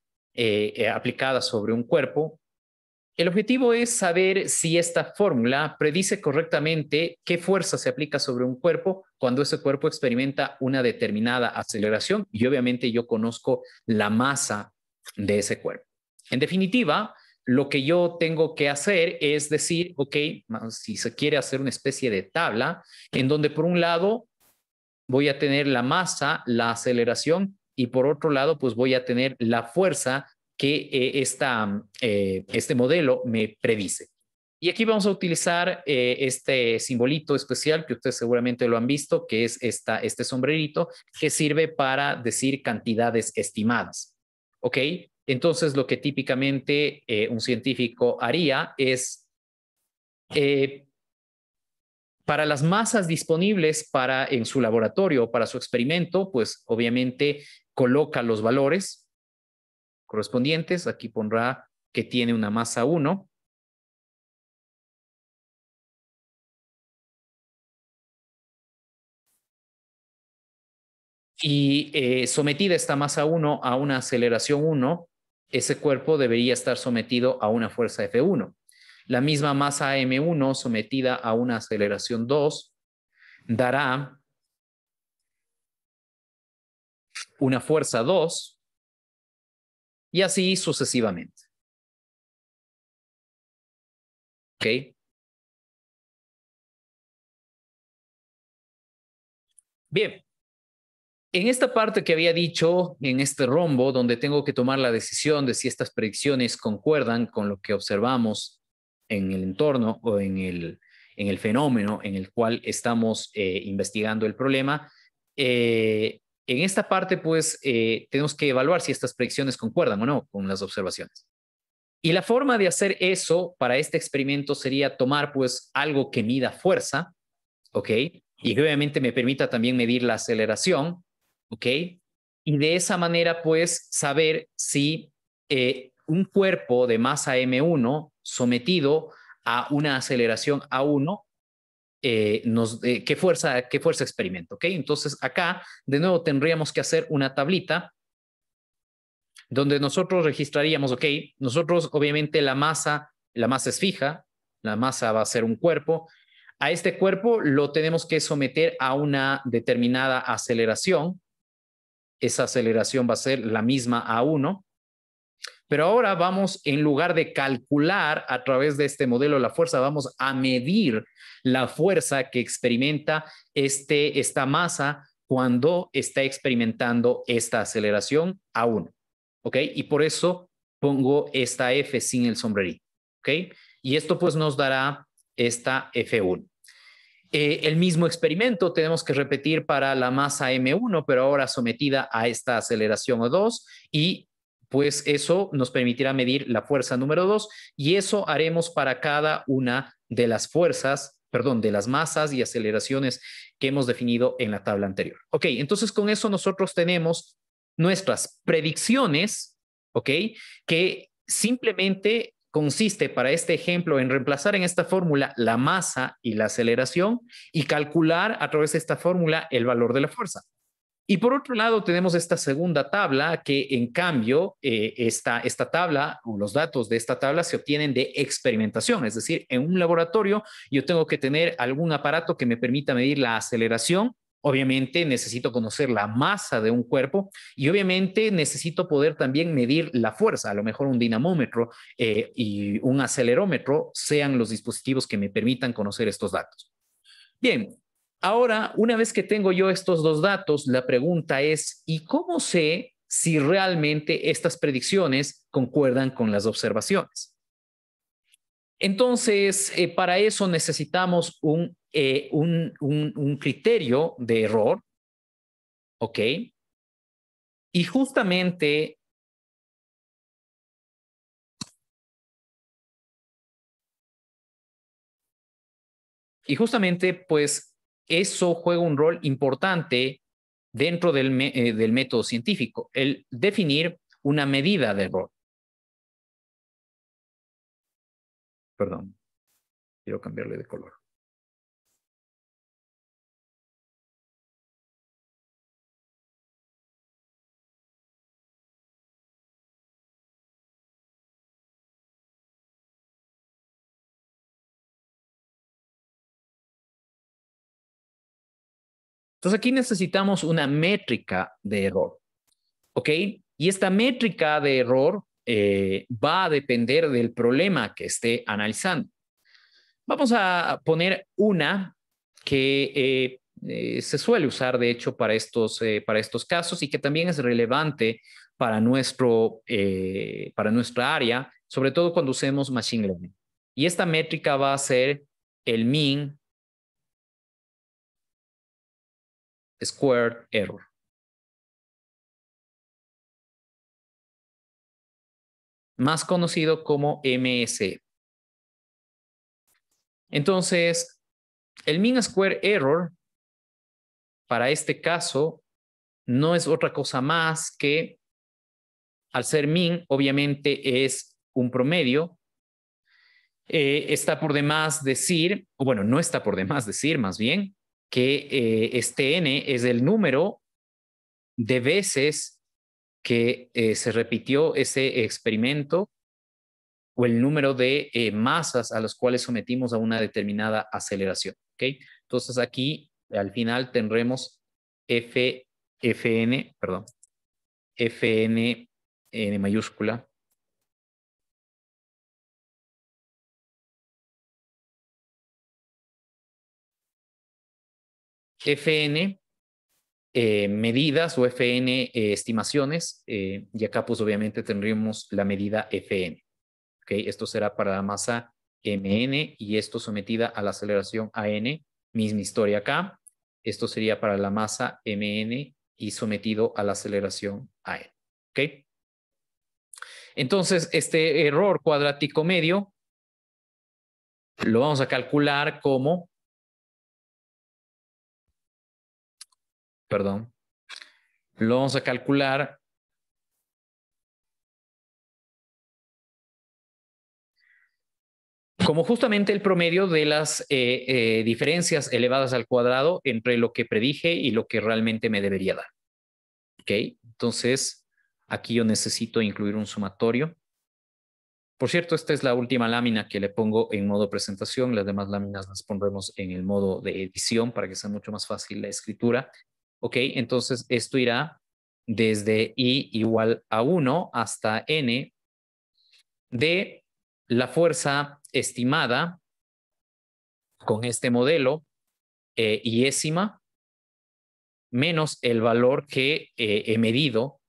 aplicada sobre un cuerpo, el objetivo es saber si esta fórmula predice correctamente qué fuerza se aplica sobre un cuerpo cuando ese cuerpo experimenta una determinada aceleración y obviamente yo conozco la masa de ese cuerpo. En definitiva, lo que yo tengo que hacer es decir, ok, si se quiere hacer una especie de tabla en donde por un lado voy a tener la masa, la aceleración y por otro lado pues voy a tener la fuerza que eh, mm, eh, este modelo me predice. Y aquí vamos a utilizar eh, este simbolito especial que ustedes seguramente lo han visto, que es esta, este sombrerito que sirve para decir cantidades estimadas. ¿Ok? Entonces, lo que típicamente un científico haría es, para las masas disponibles para en su laboratorio, o para su experimento, pues obviamente coloca los valores correspondientes. Aquí pondrá que tiene una masa 1. Y eh, sometida esta masa 1 a una aceleración 1, ese cuerpo debería estar sometido a una fuerza F1. La misma masa M1 sometida a una aceleración 2 dará una fuerza 2 y así sucesivamente. ¿Ok? Bien, en esta parte que había dicho, en este rombo, donde tengo que tomar la decisión de si estas predicciones concuerdan con lo que observamos en el entorno o en el, fenómeno en el cual estamos eh, investigando el problema, eh, en esta parte, pues, eh, tenemos que evaluar si estas predicciones concuerdan o no con las observaciones. Y la forma de hacer eso para este experimento sería tomar, pues, algo que mida fuerza, ¿ok? Y que obviamente me permita también medir la aceleración, ¿ok? Y de esa manera, pues, saber si eh, un cuerpo de masa M1 sometido a una aceleración A1 eh, nos, eh, qué, fuerza, qué fuerza experimento. Entonces acá de nuevo tendríamos que hacer una tablita donde nosotros registraríamos, ok, nosotros obviamente la masa, la masa es fija, la masa va a ser un cuerpo, a este cuerpo lo tenemos que someter a una determinada aceleración, esa aceleración va a ser la misma a uno pero ahora vamos, en lugar de calcular a través de este modelo la fuerza, vamos a medir la fuerza que experimenta este, esta masa cuando está experimentando esta aceleración a 1. ¿Ok? Y por eso pongo esta F sin el sombrerito. ¿Ok? Y esto pues nos dará esta F1. Eh, el mismo experimento tenemos que repetir para la masa M1, pero ahora sometida a esta aceleración O2 y pues eso nos permitirá medir la fuerza número 2 y eso haremos para cada una de las fuerzas, perdón, de las masas y aceleraciones que hemos definido en la tabla anterior. Ok, entonces con eso nosotros tenemos nuestras predicciones, ok, que simplemente consiste para este ejemplo en reemplazar en esta fórmula la masa y la aceleración y calcular a través de esta fórmula el valor de la fuerza. Y por otro lado, tenemos esta segunda tabla que, en cambio, eh, esta, tabla o los datos de esta tabla se obtienen de experimentación. Es decir, en un laboratorio yo tengo que tener algún aparato que me permita medir la aceleración. Obviamente necesito conocer la masa de un cuerpo y obviamente necesito poder también medir la fuerza. A lo mejor un dinamómetro eh, y un acelerómetro sean los dispositivos que me permitan conocer estos datos. Bien, Ahora, una vez que tengo yo estos dos datos, la pregunta es, ¿y cómo sé si realmente estas predicciones concuerdan con las observaciones? Entonces, eh, para eso necesitamos eh, un, un, un, criterio de error, ¿ok? Y justamente... Y justamente, pues, eso juega un rol importante dentro eh, del, método científico, el definir una medida de error. Perdón, quiero cambiarle de color. Entonces aquí necesitamos una métrica de error, ¿ok? Y esta métrica de error eh, va a depender del problema que esté analizando. Vamos a poner una que eh, eh, se suele usar, de hecho, para estos, para estos casos y que también es relevante para, nuestro, para nuestra área, sobre todo cuando usemos Machine Learning. Y esta métrica va a ser el min squared error. Más conocido como MSE. Entonces, el mean square error para este caso no es otra cosa más que, al ser mean, obviamente es un promedio. Eh, está por demás decir, bueno, no está por demás decir más bien, que eh, este n es el número de veces que eh, se repitió ese experimento o el número de eh, masas a las cuales sometimos a una determinada aceleración. ¿okay? Entonces aquí al final tendremos Fn, perdón, Fn, n mayúscula, FN eh, medidas o FN eh, estimaciones, eh, y acá pues obviamente tendríamos la medida FN. ¿okay? Esto será para la masa MN y esto sometida a la aceleración AN, misma historia acá. Esto sería para la masa MN y sometido a la aceleración AN. Entonces, este error cuadrático medio lo vamos a calcular como perdón, lo vamos a calcular como justamente el promedio de las eh, eh, diferencias elevadas al cuadrado entre lo que predije y lo que realmente me debería dar. ¿Ok? Entonces, aquí yo necesito incluir un sumatorio. Por cierto, esta es la última lámina que le pongo en modo presentación. Las demás láminas las pondremos en el modo de edición para que sea mucho más fácil la escritura. ¿ok? Entonces esto irá desde I igual a 1 hasta N de la fuerza estimada con este modelo eh, yésima menos el valor que eh, he medido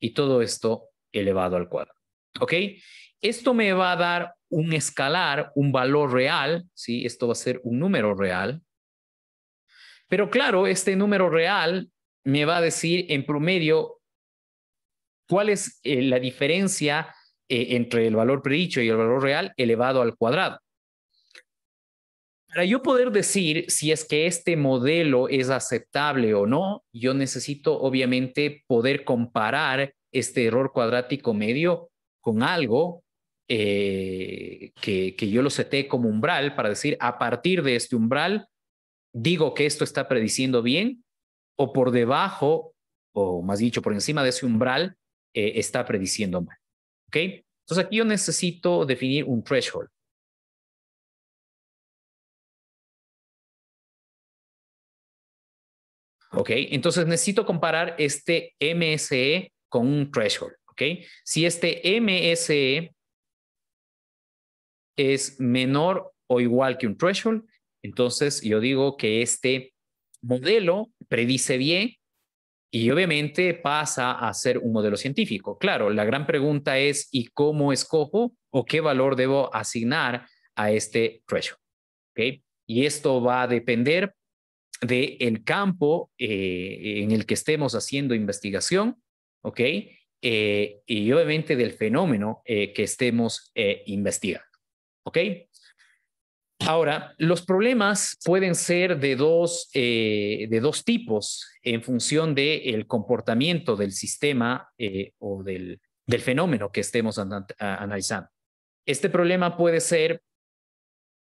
y todo esto elevado al cuadrado. ¿Ok? Esto me va a dar un escalar, un valor real, ¿sí? Esto va a ser un número real, pero claro, este número real me va a decir en promedio cuál es eh, la diferencia eh, entre el valor predicho y el valor real elevado al cuadrado. Para yo poder decir si es que este modelo es aceptable o no, yo necesito obviamente poder comparar este error cuadrático medio con algo eh, que, que yo lo seté como umbral para decir a partir de este umbral digo que esto está prediciendo bien o por debajo, o más dicho, por encima de ese umbral, eh, está prediciendo mal. ¿Ok? Entonces aquí yo necesito definir un threshold. ¿Ok? Entonces necesito comparar este MSE con un threshold. ¿Ok? Si este MSE es menor o igual que un threshold, entonces, yo digo que este modelo predice bien y obviamente pasa a ser un modelo científico. Claro, la gran pregunta es, ¿y cómo escojo o qué valor debo asignar a este threshold? Y esto va a depender del campo eh, en el que estemos haciendo investigación, eh, y obviamente del fenómeno eh, que estemos investigando, ¿ok? Ahora, los problemas pueden ser de dos, eh, tipos en función del comportamiento del sistema eh, o del, del, fenómeno que estemos analizando. Este problema puede ser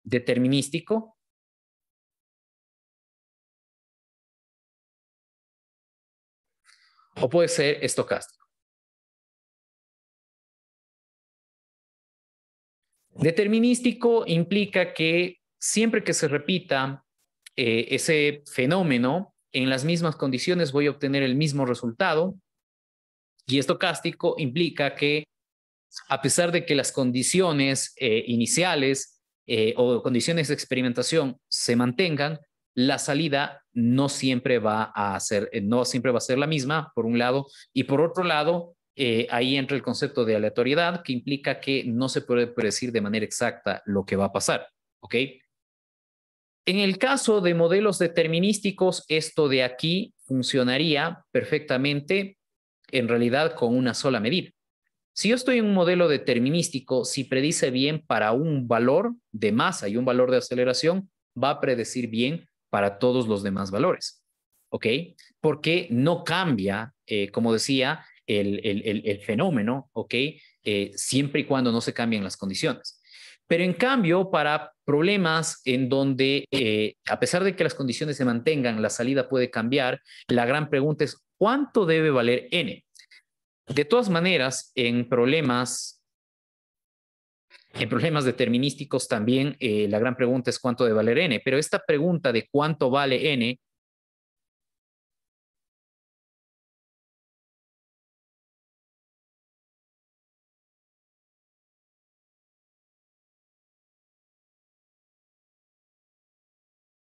determinístico. O puede ser estocástico. Determinístico implica que siempre que se repita eh, ese fenómeno, en las mismas condiciones voy a obtener el mismo resultado. Y estocástico implica que a pesar de que las condiciones eh, iniciales eh, o condiciones de experimentación se mantengan, la salida no siempre va a ser, no siempre va a ser la misma, por un lado, y por otro lado, eh, ahí entra el concepto de aleatoriedad que implica que no se puede predecir de manera exacta lo que va a pasar. ¿Ok? En el caso de modelos determinísticos, esto de aquí funcionaría perfectamente en realidad con una sola medida. Si yo estoy en un modelo determinístico, si predice bien para un valor de masa y un valor de aceleración, va a predecir bien para todos los demás valores. ¿Ok? Porque no cambia, eh, como decía, el, fenómeno, ¿ok? Eh, siempre y cuando no se cambien las condiciones. Pero en cambio, para problemas en donde, eh, a pesar de que las condiciones se mantengan, la salida puede cambiar, la gran pregunta es, ¿cuánto debe valer n? De todas maneras, en problemas, en problemas determinísticos también, eh, la gran pregunta es cuánto debe valer n, pero esta pregunta de cuánto vale n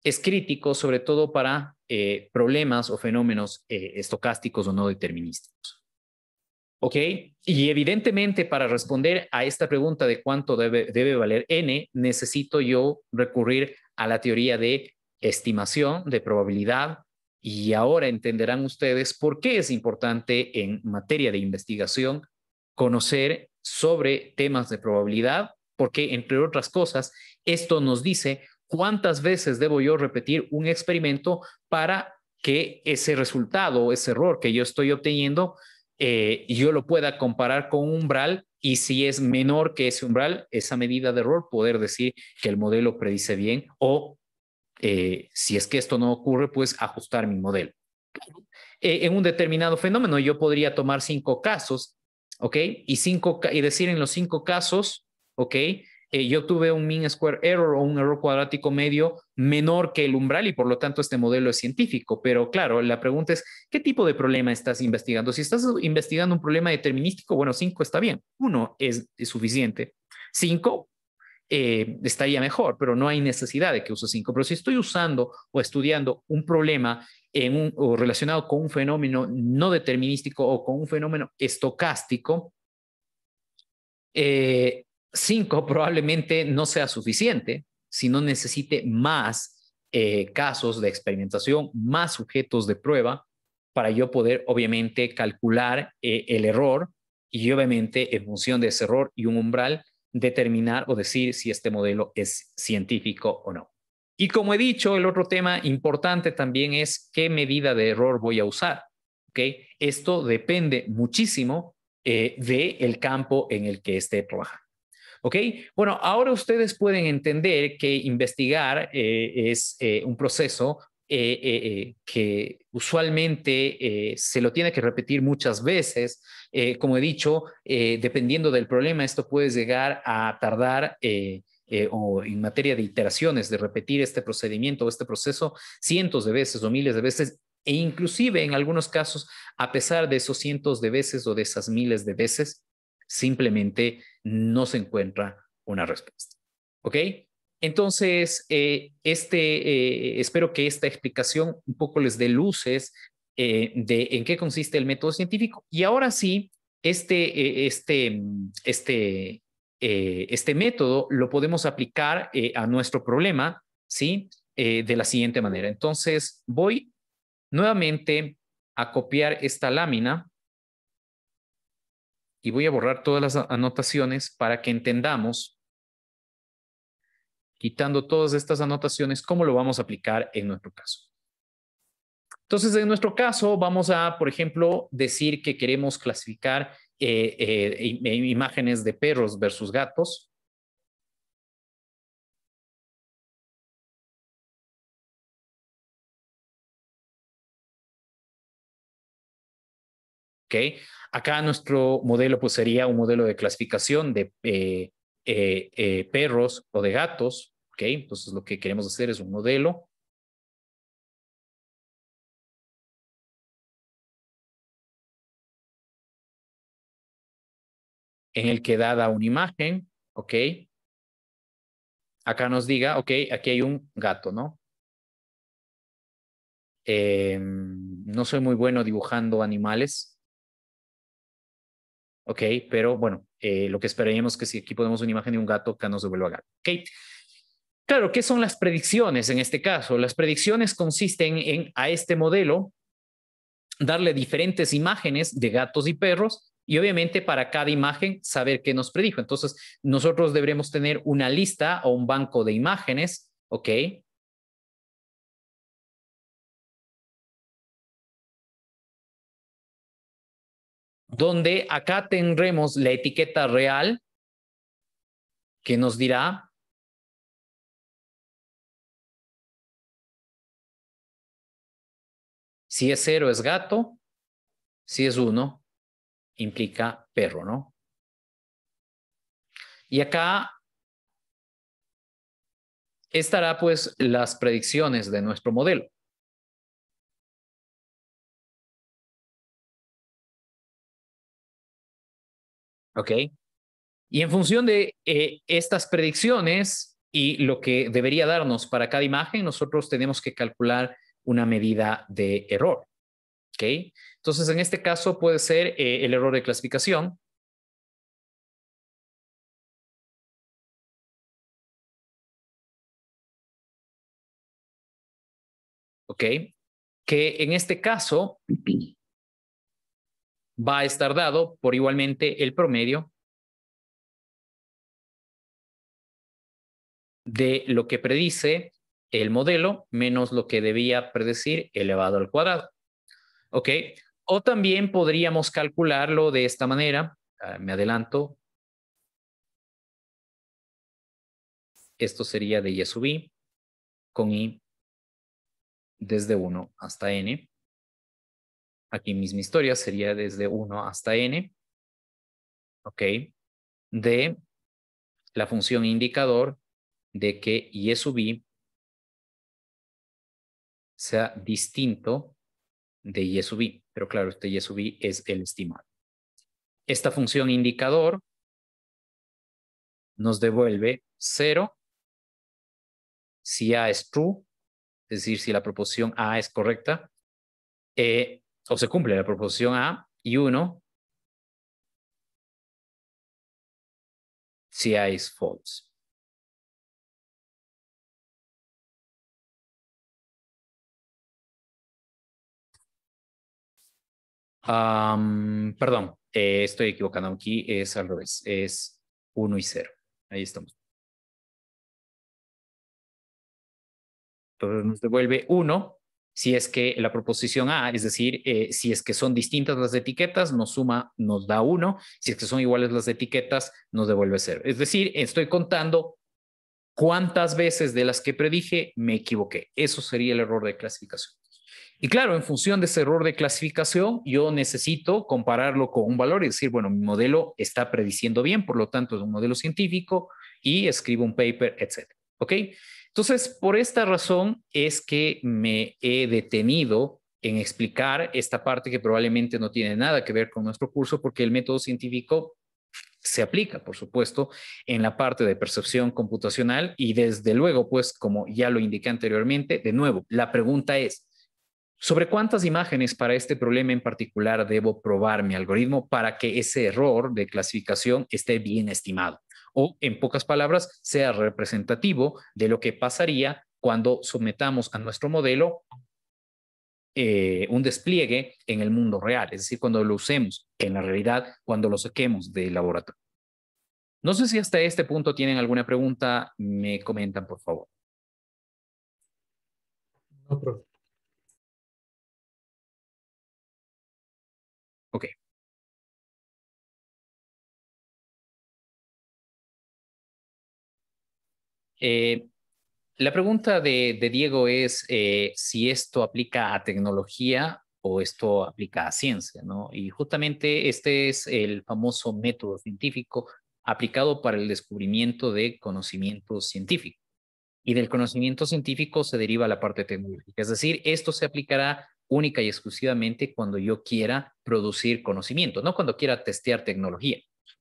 es crítico sobre todo para eh, problemas o fenómenos eh, estocásticos o no determinísticos. ¿Ok? Y evidentemente para responder a esta pregunta de cuánto debe, debe valer n, necesito yo recurrir a la teoría de estimación, de probabilidad, y ahora entenderán ustedes por qué es importante en materia de investigación conocer sobre temas de probabilidad, porque entre otras cosas, esto nos dice ¿Cuántas veces debo yo repetir un experimento para que ese resultado, ese error que yo estoy obteniendo, eh, yo lo pueda comparar con un umbral y si es menor que ese umbral, esa medida de error, poder decir que el modelo predice bien o eh, si es que esto no ocurre, pues ajustar mi modelo. E, en un determinado fenómeno, yo podría tomar cinco casos, ¿ok? Y, cinco, y decir en los cinco casos, ¿ok? Eh, yo tuve un mean square error o un error cuadrático medio menor que el umbral y por lo tanto este modelo es científico. Pero claro, la pregunta es, ¿qué tipo de problema estás investigando? Si estás investigando un problema determinístico, bueno, 5 está bien, 1 es, suficiente, 5 eh, estaría mejor, pero no hay necesidad de que use 5. Pero si estoy usando o estudiando un problema relacionado con un fenómeno no determinístico o con un fenómeno estocástico, eh, cinco probablemente no sea suficiente, sino necesite más eh, casos de experimentación, más sujetos de prueba para yo poder obviamente calcular eh, el error y obviamente en función de ese error y un umbral determinar o decir si este modelo es científico o no. Y como he dicho, el otro tema importante también es qué medida de error voy a usar. Esto depende muchísimo eh, del campo en el que esté trabajando. ¿Ok? Bueno, ahora ustedes pueden entender que investigar eh, es eh, un proceso eh, que usualmente se lo tiene que repetir muchas veces. como he dicho, dependiendo del problema, esto puede llegar a tardar. o en materia de iteraciones, de repetir este procedimiento o este proceso cientos de veces o miles de veces, e inclusive en algunos casos, a pesar de esos cientos de veces o de esas miles de veces, simplemente no se encuentra una respuesta. ¿Ok? Entonces, eh, este, eh, espero que esta explicación un poco les dé luces eh, de en qué consiste el método científico. Y ahora sí, este, este, este, este método lo podemos aplicar a nuestro problema, ¿sí? de la siguiente manera. Entonces, voy nuevamente a copiar esta lámina y voy a borrar todas las anotaciones para que entendamos, quitando todas estas anotaciones, cómo lo vamos a aplicar en nuestro caso. Entonces, en nuestro caso, vamos a, por ejemplo, decir que queremos clasificar eh, eh, eh, imágenes de perros versus gatos ¿okay? Acá nuestro modelo pues, sería un modelo de clasificación de eh, eh, eh, perros o de gatos. ¿okay? Entonces lo que queremos hacer es un modelo en el que dada una imagen, ¿ok? Acá nos diga, ok, aquí hay un gato, ¿no? Em, no soy muy bueno dibujando animales. ¿ok? Pero bueno, eh, lo que esperaríamos que si aquí ponemos una imagen de un gato, acá nos devuelva gato, ¿ok? Claro, ¿qué son las predicciones en este caso? Las predicciones consisten en a este modelo darle diferentes imágenes de gatos y perros y obviamente para cada imagen saber qué nos predijo. Entonces, nosotros deberemos tener una lista o un banco de imágenes, ¿ok? donde acá tendremos la etiqueta real que nos dirá si es cero es gato, si es uno implica perro, ¿no? Y acá estará pues las predicciones de nuestro modelo. ¿Ok? Y en función de eh, estas predicciones y lo que debería darnos para cada imagen, nosotros tenemos que calcular una medida de error. ¿Ok? Entonces, en este caso puede ser eh, el error de clasificación. ¿Ok? Que en este caso va a estar dado por igualmente el promedio de lo que predice el modelo menos lo que debía predecir elevado al cuadrado. ¿Ok? O también podríamos calcularlo de esta manera. Ah, me adelanto. Esto sería de Y sub i con i desde 1 hasta n. Aquí misma historia sería desde 1 hasta n. ¿Ok? De la función indicador de que y sub i sea distinto de y sub i. Pero claro, este y sub i es el estimado. Esta función indicador nos devuelve 0 si A es true, es decir, si la proposición A es correcta, eh, o se cumple la proposición A y 1 si A es false. perdón, eh, estoy equivocando. Aquí es al revés, es 1 y 0. Ahí estamos. Entonces nos devuelve 1 si es que la proposición A, es decir, eh, si es que son distintas las etiquetas, nos suma, nos da uno. si es que son iguales las etiquetas, nos devuelve cero. Es decir, estoy contando cuántas veces de las que predije me equivoqué. Eso sería el error de clasificación. Y claro, en función de ese error de clasificación, yo necesito compararlo con un valor y decir, bueno, mi modelo está prediciendo bien, por lo tanto es un modelo científico y escribo un paper, etc. ¿Ok? Entonces, por esta razón es que me he detenido en explicar esta parte que probablemente no tiene nada que ver con nuestro curso, porque el método científico se aplica, por supuesto, en la parte de percepción computacional y desde luego, pues como ya lo indiqué anteriormente, de nuevo, la pregunta es, ¿sobre cuántas imágenes para este problema en particular debo probar mi algoritmo para que ese error de clasificación esté bien estimado? o, en pocas palabras, sea representativo de lo que pasaría cuando sometamos a nuestro modelo eh, un despliegue en el mundo real, es decir, cuando lo usemos en la realidad, cuando lo saquemos del laboratorio. No sé si hasta este punto tienen alguna pregunta, me comentan, por favor. No, profe. Ok, Eh, la pregunta de, Diego es eh, si esto aplica a tecnología o esto aplica a ciencia, ¿no? Y justamente este es el famoso método científico aplicado para el descubrimiento de conocimiento científico. Y del conocimiento científico se deriva la parte tecnológica. Es decir, esto se aplicará única y exclusivamente cuando yo quiera producir conocimiento, no cuando quiera testear tecnología.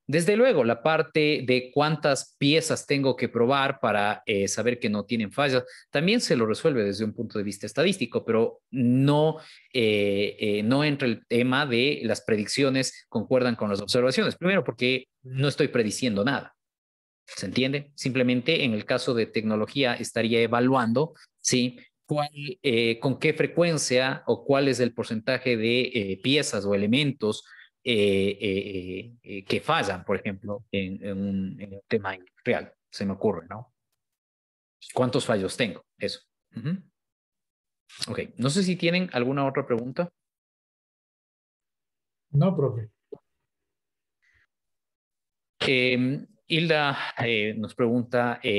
Desde luego, la parte de cuántas piezas tengo que probar para eh, saber que no tienen fallas, también se lo resuelve desde un punto de vista estadístico, pero no, eh, eh, no entra el tema de las predicciones concuerdan con las observaciones. Primero, porque no estoy prediciendo nada. ¿Se entiende? Simplemente en el caso de tecnología estaría evaluando, ¿sí? con qué frecuencia o cuál es el porcentaje de piezas o elementos eh, eh, eh, que fallan, por ejemplo, en, un, tema real se me ocurre, ¿no? ¿Cuántos fallos tengo? Eso. Ok, no sé si tienen alguna otra pregunta. No, profe. Eh, Hilda eh, nos pregunta eh,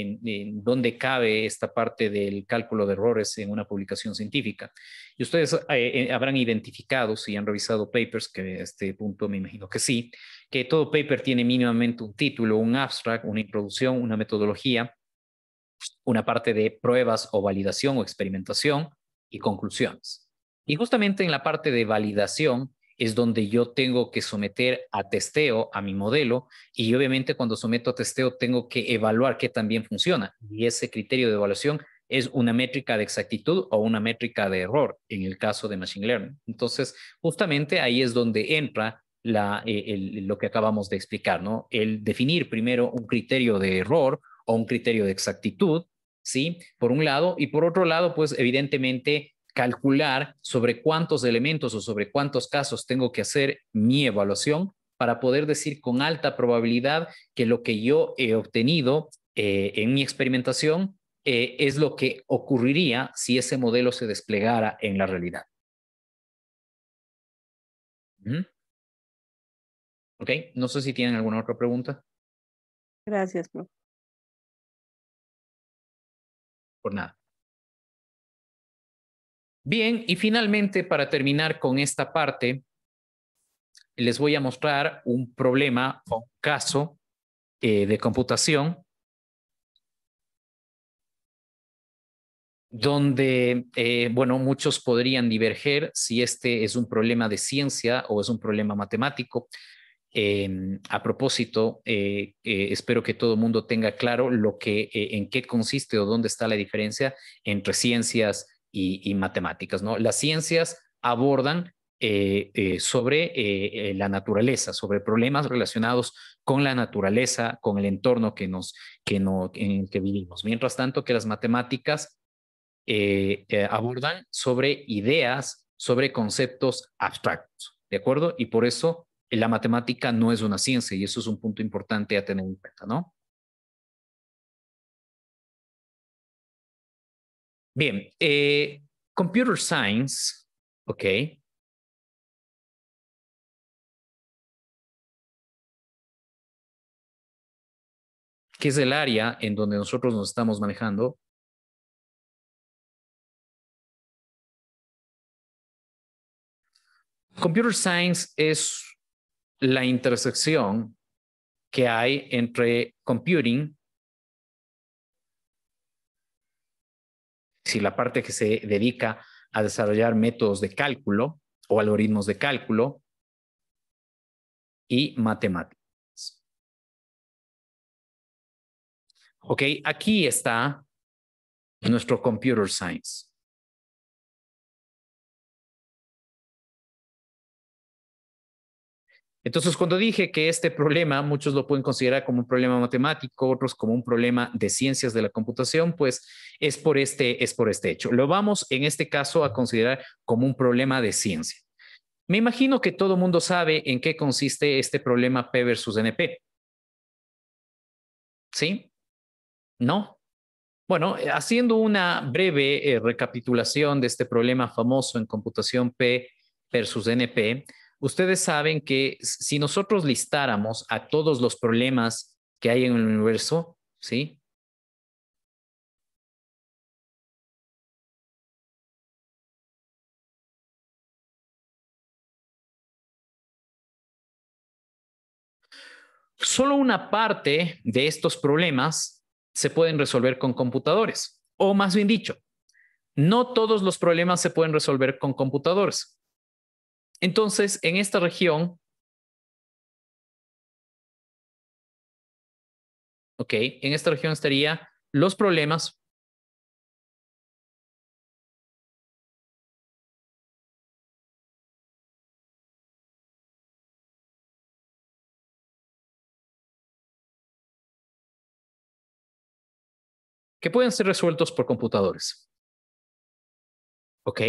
eh, en, dónde cabe esta parte del cálculo de errores en una publicación científica. Y ustedes habrán identificado, si han revisado papers, que a este punto me imagino que sí, que todo paper tiene mínimamente un título, un abstract, una introducción, una metodología, una parte de pruebas o validación o experimentación y conclusiones. Y justamente en la parte de validación es donde yo tengo que someter a testeo a mi modelo y obviamente cuando someto a testeo tengo que evaluar que también funciona y ese criterio de evaluación es una métrica de exactitud o una métrica de error en el caso de Machine Learning. Entonces, justamente ahí es donde entra la, eh, lo que acabamos de explicar, ¿no? El definir primero un criterio de error o un criterio de exactitud, ¿sí? Por un lado, y por otro lado, pues evidentemente calcular sobre cuántos elementos o sobre cuántos casos tengo que hacer mi evaluación para poder decir con alta probabilidad que lo que yo he obtenido eh, en mi experimentación eh, es lo que ocurriría si ese modelo se desplegara en la realidad. Ok, no sé si tienen alguna otra pregunta. Gracias, Por nada. Bien, y finalmente, para terminar con esta parte, les voy a mostrar un problema o caso eh, de computación donde, eh, bueno, muchos podrían diverger si este es un problema de ciencia o es un problema matemático. Em, a propósito, eh, espero que todo el mundo tenga claro lo que, en qué consiste o dónde está la diferencia entre ciencias y, matemáticas, ¿no? Las ciencias abordan eh, eh, sobre eh, la naturaleza, sobre problemas relacionados con la naturaleza, con el entorno que nos, que no, en que vivimos. Mientras tanto que las matemáticas abordan sobre ideas, sobre conceptos abstractos, ¿de acuerdo? Y por eso la matemática no es una ciencia y eso es un punto importante a tener en cuenta, ¿no? Bien, eh, Computer Science, ok. que es el área en donde nosotros nos estamos manejando, Computer Science es la intersección que hay entre computing si la parte que se dedica a desarrollar métodos de cálculo o algoritmos de cálculo y matemáticas. Ok, aquí está nuestro computer science. Entonces, cuando dije que este problema, muchos lo pueden considerar como un problema matemático, otros como un problema de ciencias de la computación, pues es por este, es por este hecho. Lo vamos en este caso a considerar como un problema de ciencia. Me imagino que todo mundo sabe en qué consiste este problema P versus NP. ¿Sí? ¿No? Bueno, eh, haciendo una breve eh, recapitulación de este problema famoso en computación P versus NP, ustedes saben que si nosotros listáramos a todos los problemas que hay en el universo, ¿sí? Solo una parte de estos problemas se pueden resolver con computadores, o más bien dicho, no todos los problemas se pueden resolver con computadores. Entonces, en esta región, ok, en esta región estaría los problemas. que pueden ser resueltos por computadores. ¿Ok?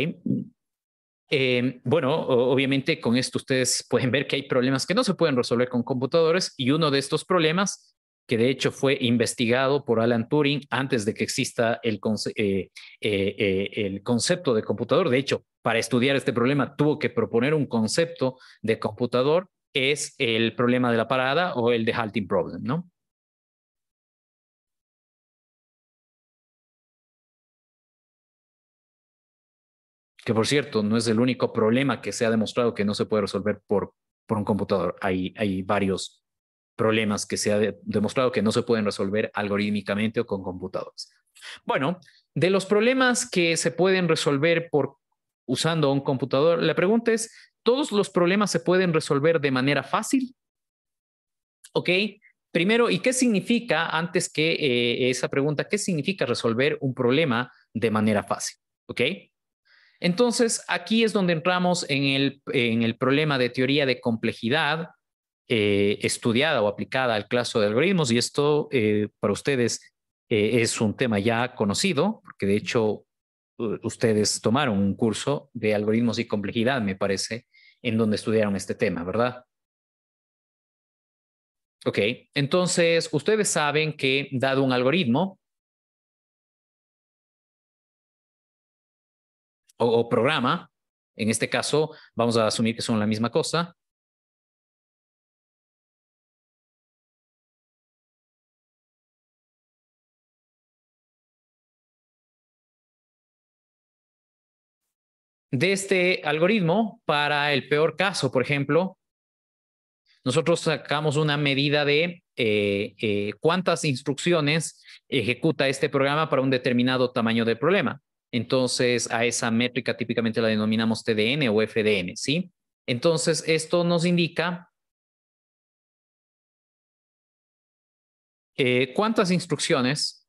Eh, bueno, obviamente con esto ustedes pueden ver que hay problemas que no se pueden resolver con computadores y uno de estos problemas, que de hecho fue investigado por Alan Turing antes de que exista el, eh, eh, el concepto de computador, de hecho, para estudiar este problema tuvo que proponer un concepto de computador, es el problema de la parada o el de halting problem, ¿no? que por cierto no es el único problema que se ha demostrado que no se puede resolver por, un computador. Hay, hay varios problemas que se ha demostrado que no se pueden resolver algorítmicamente o con computadores. Bueno, de los problemas que se pueden resolver por usando un computador, la pregunta es, ¿todos los problemas se pueden resolver de manera fácil? ¿Ok? Primero, ¿y qué significa, antes que eh, esa pregunta, qué significa resolver un problema de manera fácil? ¿Ok? Entonces, aquí es donde entramos en el, problema de teoría de complejidad eh, estudiada o aplicada al caso de algoritmos, y esto eh, para ustedes eh, es un tema ya conocido, porque de hecho ustedes tomaron un curso de algoritmos y complejidad, me parece, en donde estudiaron este tema, ¿verdad? Ok, entonces ustedes saben que dado un algoritmo, o, programa, en este caso vamos a asumir que son la misma cosa, de este algoritmo para el peor caso, por ejemplo, nosotros sacamos una medida de eh, eh, cuántas instrucciones ejecuta este programa para un determinado tamaño de problema. Entonces, a esa métrica típicamente la denominamos TDN o FDN, ¿sí? Entonces, esto nos indica cuántas instrucciones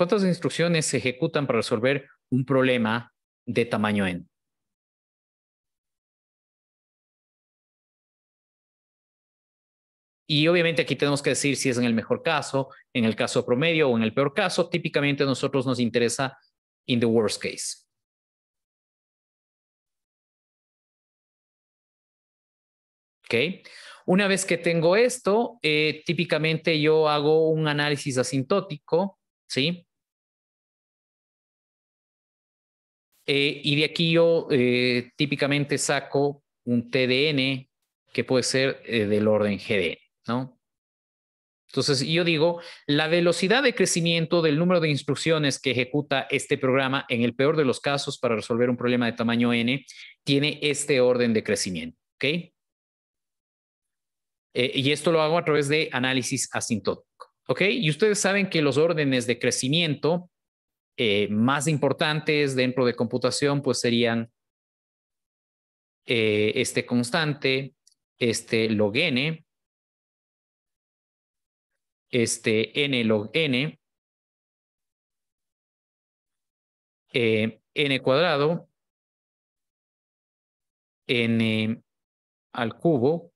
¿Cuántas instrucciones se ejecutan para resolver un problema de tamaño n? Y obviamente aquí tenemos que decir si es en el mejor caso, en el caso promedio o en el peor caso. Típicamente a nosotros nos interesa in the worst case. Una vez que tengo esto, eh, típicamente yo hago un análisis asintótico, ¿sí? Eh, y de aquí yo eh, típicamente saco un TDN que puede ser eh, del orden GDN, ¿no? Entonces yo digo, la velocidad de crecimiento del número de instrucciones que ejecuta este programa, en el peor de los casos, para resolver un problema de tamaño n, tiene este orden de crecimiento, ¿ok? y esto lo hago a través de análisis asintótico, ¿ok? Y ustedes saben que los órdenes de crecimiento eh, más importantes dentro de computación, pues serían eh, este constante, este log n, este n log n, eh, n cuadrado, n al cubo,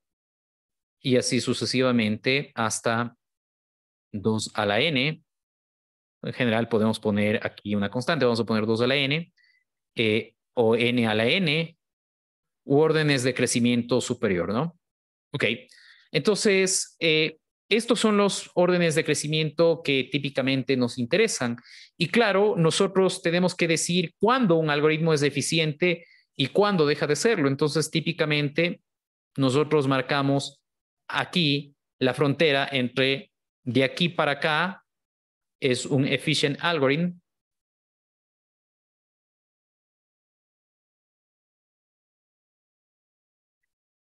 y así sucesivamente hasta 2 a la n, en general podemos poner aquí una constante, vamos a poner 2 a la n, eh, o n a la n, u órdenes de crecimiento superior, ¿no? Ok, entonces, eh, estos son los órdenes de crecimiento que típicamente nos interesan. Y claro, nosotros tenemos que decir cuándo un algoritmo es eficiente y cuándo deja de serlo. Entonces, típicamente, nosotros marcamos aquí la frontera entre de aquí para acá es un efficient algorithm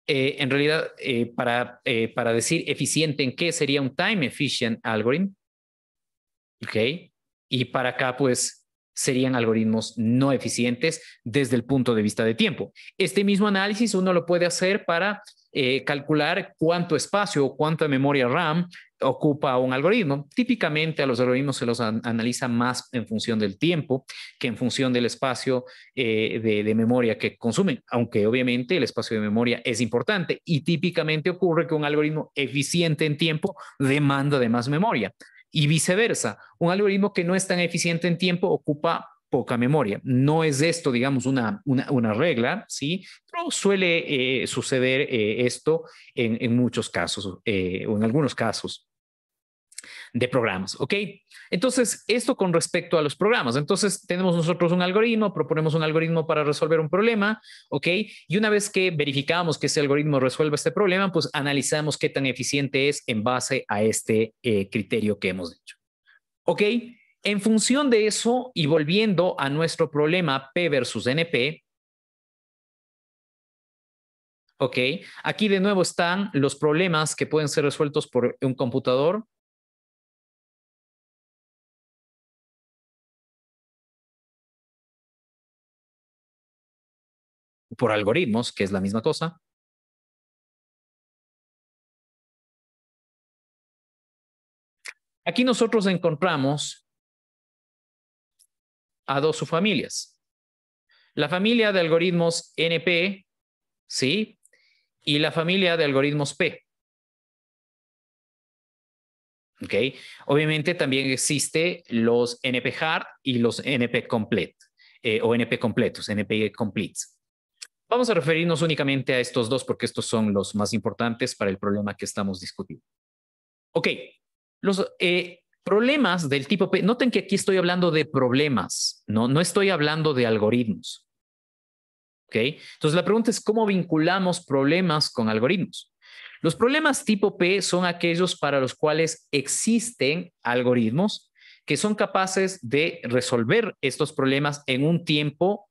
eh, en realidad, eh, eh, para, decir eficiente en qué sería un time efficient algorithm. Y para acá, pues, serían algoritmos no eficientes desde el punto de vista de tiempo. Este mismo análisis uno lo puede hacer para calcular cuánto espacio o cuánta memoria RAM ocupa un algoritmo. Típicamente a los algoritmos se los analiza más en función del tiempo que en función del espacio eh, de, memoria que consumen, aunque obviamente el espacio de memoria es importante y típicamente ocurre que un algoritmo eficiente en tiempo demanda de más memoria y viceversa. Un algoritmo que no es tan eficiente en tiempo ocupa poca memoria. No es esto, digamos, una, una, regla, ¿sí? Pero suele eh, suceder eh, esto en, muchos casos o en algunos casos de programas, ¿ok? Entonces, esto con respecto a los programas. Entonces, tenemos nosotros un algoritmo, proponemos un algoritmo para resolver un problema, ¿ok? Y una vez que verificamos que ese algoritmo resuelve este problema, pues analizamos qué tan eficiente es en base a este eh, criterio que hemos hecho, ¿ok? En función de eso y volviendo a nuestro problema P versus NP, ¿ok? Aquí de nuevo están los problemas que pueden ser resueltos por un computador, por algoritmos, que es la misma cosa, Aquí nosotros encontramos a dos subfamilias. La familia de algoritmos NP, ¿sí? Y la familia de algoritmos P. ¿Ok? Obviamente también existe los NP hard y los NP complete, eh, o NP completos, NP completes Vamos a referirnos únicamente a estos dos porque estos son los más importantes para el problema que estamos discutiendo. Ok, los eh, problemas del tipo P, noten que aquí estoy hablando de problemas, no, no estoy hablando de algoritmos. Ok, entonces la pregunta es cómo vinculamos problemas con algoritmos. Los problemas tipo P son aquellos para los cuales existen algoritmos que son capaces de resolver estos problemas en un tiempo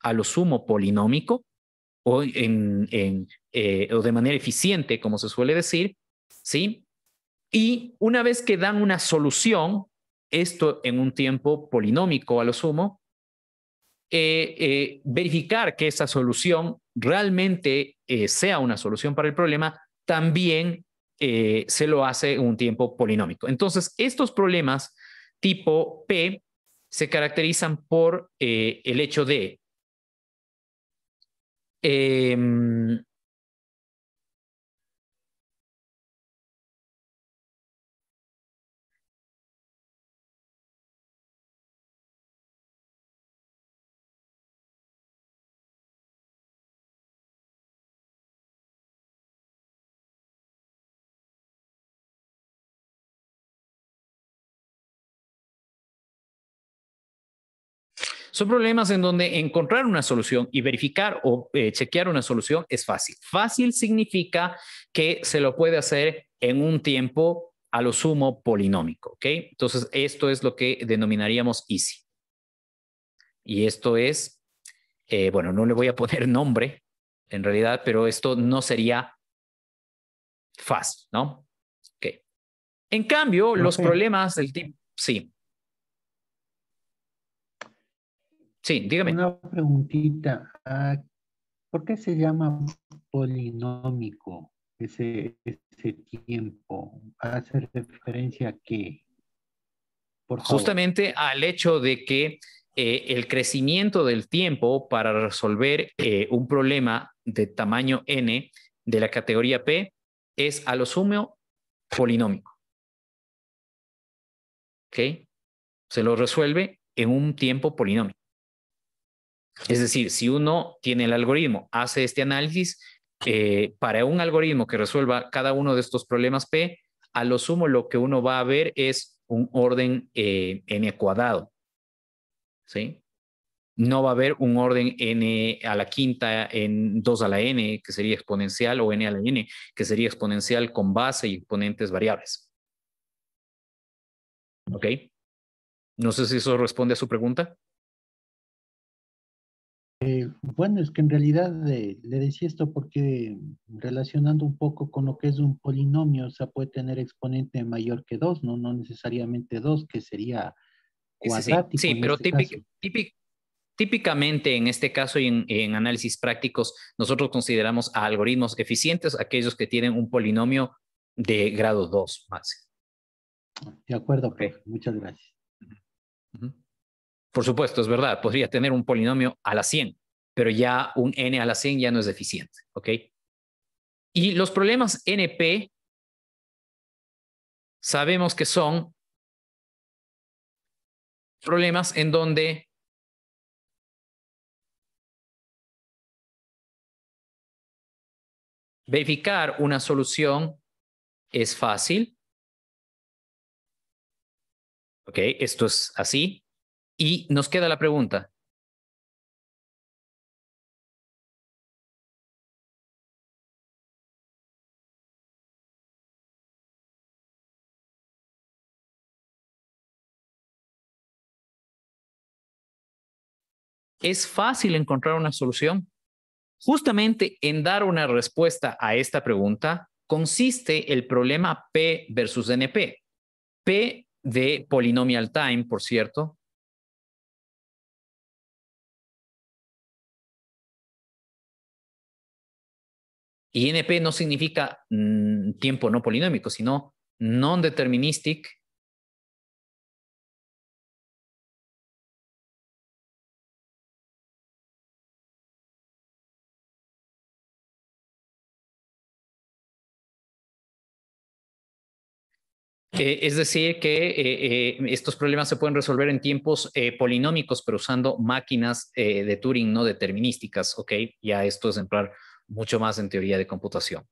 a lo sumo polinómico eh, o, de manera eficiente, como se suele decir, ¿sí? Y una vez que dan una solución, esto en un tiempo polinómico a lo sumo, eh, eh, verificar que esa solución realmente sea una solución para el problema, también se lo hace en un tiempo polinómico. Entonces, estos problemas tipo P se caracterizan por el hecho de eh, Son problemas en donde encontrar una solución y verificar o eh, chequear una solución es fácil. Fácil significa que se lo puede hacer en un tiempo a lo sumo polinómico, ¿ok? Entonces, esto es lo que denominaríamos easy. Y esto es, eh, bueno, no le voy a poner nombre en realidad, pero esto no sería fácil, ¿no? Ok. En cambio, los problemas del tipo, sí. Sí, dígame. Una preguntita. Ah, ¿Por qué se llama polinómico ese, tiempo? ¿Hace referencia a qué? Justamente al hecho de que eh, el crecimiento del tiempo para resolver eh, un problema de tamaño n de la categoría P es a lo sumo polinómico. ¿Ok? Se lo resuelve en un tiempo polinómico. Es decir, si uno tiene el algoritmo, hace este análisis, eh, para un algoritmo que resuelva cada uno de estos problemas P, a lo sumo lo que uno va a ver es un orden eh, n cuadrado. ¿Sí? No va a haber un orden n a la quinta, en 2 a la n, que sería exponencial, o n a la n, que sería exponencial con base y exponentes variables. ¿Ok? No sé si eso responde a su pregunta. Bueno, es que en realidad eh, le decía esto porque relacionando un poco con lo que es un polinomio, o sea, puede tener exponente mayor que 2, ¿no? No necesariamente 2, que sería cuadrático. Sí, pero este típicamente en este caso y en, análisis prácticos, nosotros consideramos a algoritmos eficientes aquellos que tienen un polinomio de grado 2 más. De acuerdo, okay. Muchas gracias. Por supuesto, es verdad, podría tener un polinomio a la 100, pero ya un n a la 100 ya no es eficiente, ¿ok? Y los problemas NP sabemos que son problemas en donde verificar una solución es fácil. Ok, esto es así. Y nos queda la pregunta, es fácil encontrar una solución. Justamente en dar una respuesta a esta pregunta consiste el problema P versus NP. P de polynomial time, por cierto. Y NP no significa mm, tiempo no polinómico, sino non-deterministic Eh, es decir, que eh, eh, estos problemas se pueden resolver en tiempos polinómicos, pero usando máquinas de Turing no determinísticas, ¿ok? Ya esto es entrar mucho más en teoría de computación,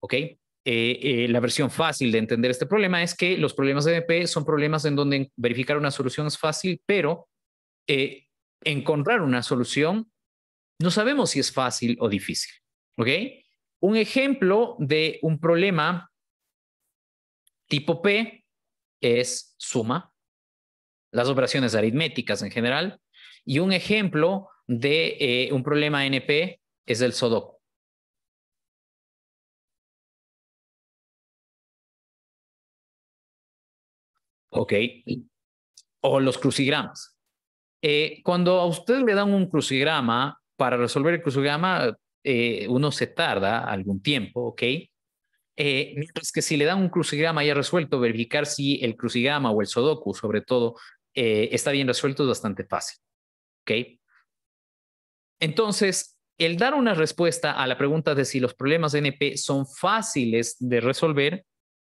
¿ok? la versión fácil de entender este problema es que los problemas de MP son problemas en donde verificar una solución es fácil, pero encontrar una solución no sabemos si es fácil o difícil, ¿ok? Un ejemplo de un problema Tipo P es suma, las operaciones aritméticas en general, y un ejemplo de eh, un problema NP es el SODOC. Ok. O los crucigramas. Eh, cuando a usted le dan un crucigrama, para resolver el crucigrama, eh, uno se tarda algún tiempo, ¿ok? Eh, mientras que si le dan un crucigrama ya resuelto, verificar si el crucigrama o el sodoku sobre todo, eh, está bien resuelto es bastante fácil. okay Entonces, el dar una respuesta a la pregunta de si los problemas de NP son fáciles de resolver,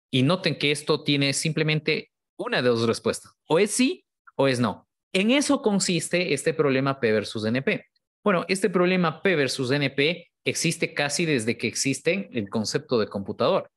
y noten que esto tiene simplemente una de dos respuestas, o es sí o es no. En eso consiste este problema P versus NP. Bueno, este problema P versus NP existe casi desde que existe el concepto de computador.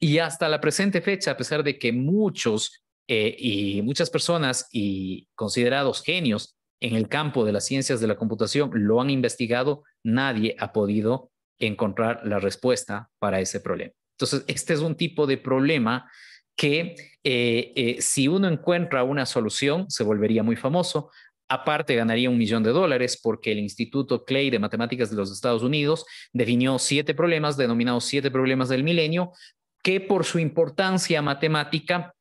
Y hasta la presente fecha, a pesar de que muchos eh, y muchas personas y considerados genios en el campo de las ciencias de la computación lo han investigado, nadie ha podido encontrar la respuesta para ese problema. Entonces, este es un tipo de problema que eh, eh, si uno encuentra una solución, se volvería muy famoso, Aparte, ganaría un millón de dólares porque el Instituto Clay de Matemáticas de los Estados Unidos definió siete problemas, denominados siete problemas del milenio, que por su importancia matemática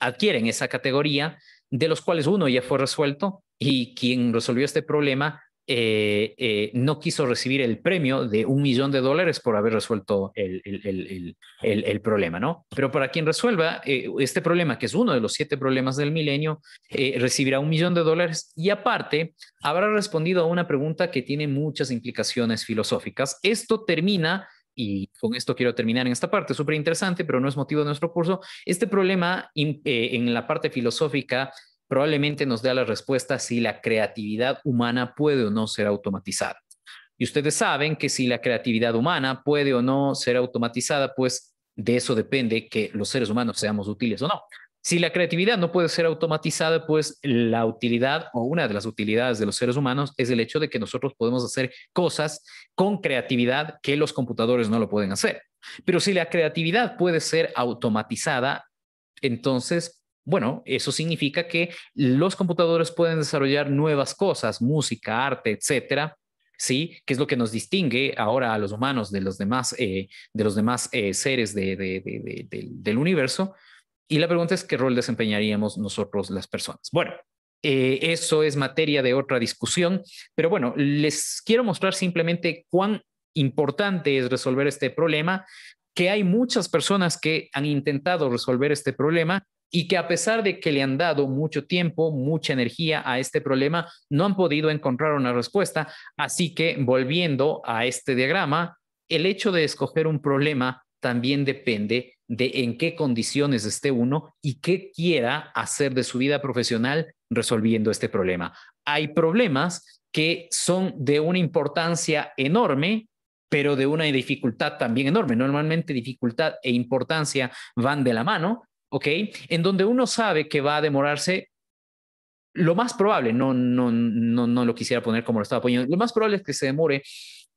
adquieren esa categoría, de los cuales uno ya fue resuelto y quien resolvió este problema eh, eh, no quiso recibir el premio de un millón de dólares por haber resuelto el, problema, ¿no? Pero para quien resuelva eh, este problema, que es uno de los siete problemas del milenio, recibirá un millón de dólares y aparte habrá respondido a una pregunta que tiene muchas implicaciones filosóficas. Esto termina y con esto quiero terminar en esta parte, súper interesante, pero no es motivo de nuestro curso. Este problema en la parte filosófica probablemente nos dé la respuesta si la creatividad humana puede o no ser automatizada. Y ustedes saben que si la creatividad humana puede o no ser automatizada, pues de eso depende que los seres humanos seamos útiles o no. Si la creatividad no puede ser automatizada, pues la utilidad o una de las utilidades de los seres humanos es el hecho de que nosotros podemos hacer cosas con creatividad que los computadores no lo pueden hacer. Pero si la creatividad puede ser automatizada, entonces bueno, eso significa que los computadores pueden desarrollar nuevas cosas, música, arte, etcétera, ¿sí? Que es lo que nos distingue ahora a los humanos de los demás, eh, de los demás eh, seres del universo. Y la pregunta es qué rol desempeñaríamos nosotros las personas. Bueno, eh, eso es materia de otra discusión, pero bueno, les quiero mostrar simplemente cuán importante es resolver este problema, que hay muchas personas que han intentado resolver este problema y que a pesar de que le han dado mucho tiempo, mucha energía a este problema, no han podido encontrar una respuesta. Así que volviendo a este diagrama, el hecho de escoger un problema también depende de en qué condiciones esté uno y qué quiera hacer de su vida profesional resolviendo este problema. Hay problemas que son de una importancia enorme, pero de una dificultad también enorme. Normalmente dificultad e importancia van de la mano, ¿ok? En donde uno sabe que va a demorarse lo más probable, no, no, no, no lo quisiera poner como lo estaba poniendo, lo más probable es que se demore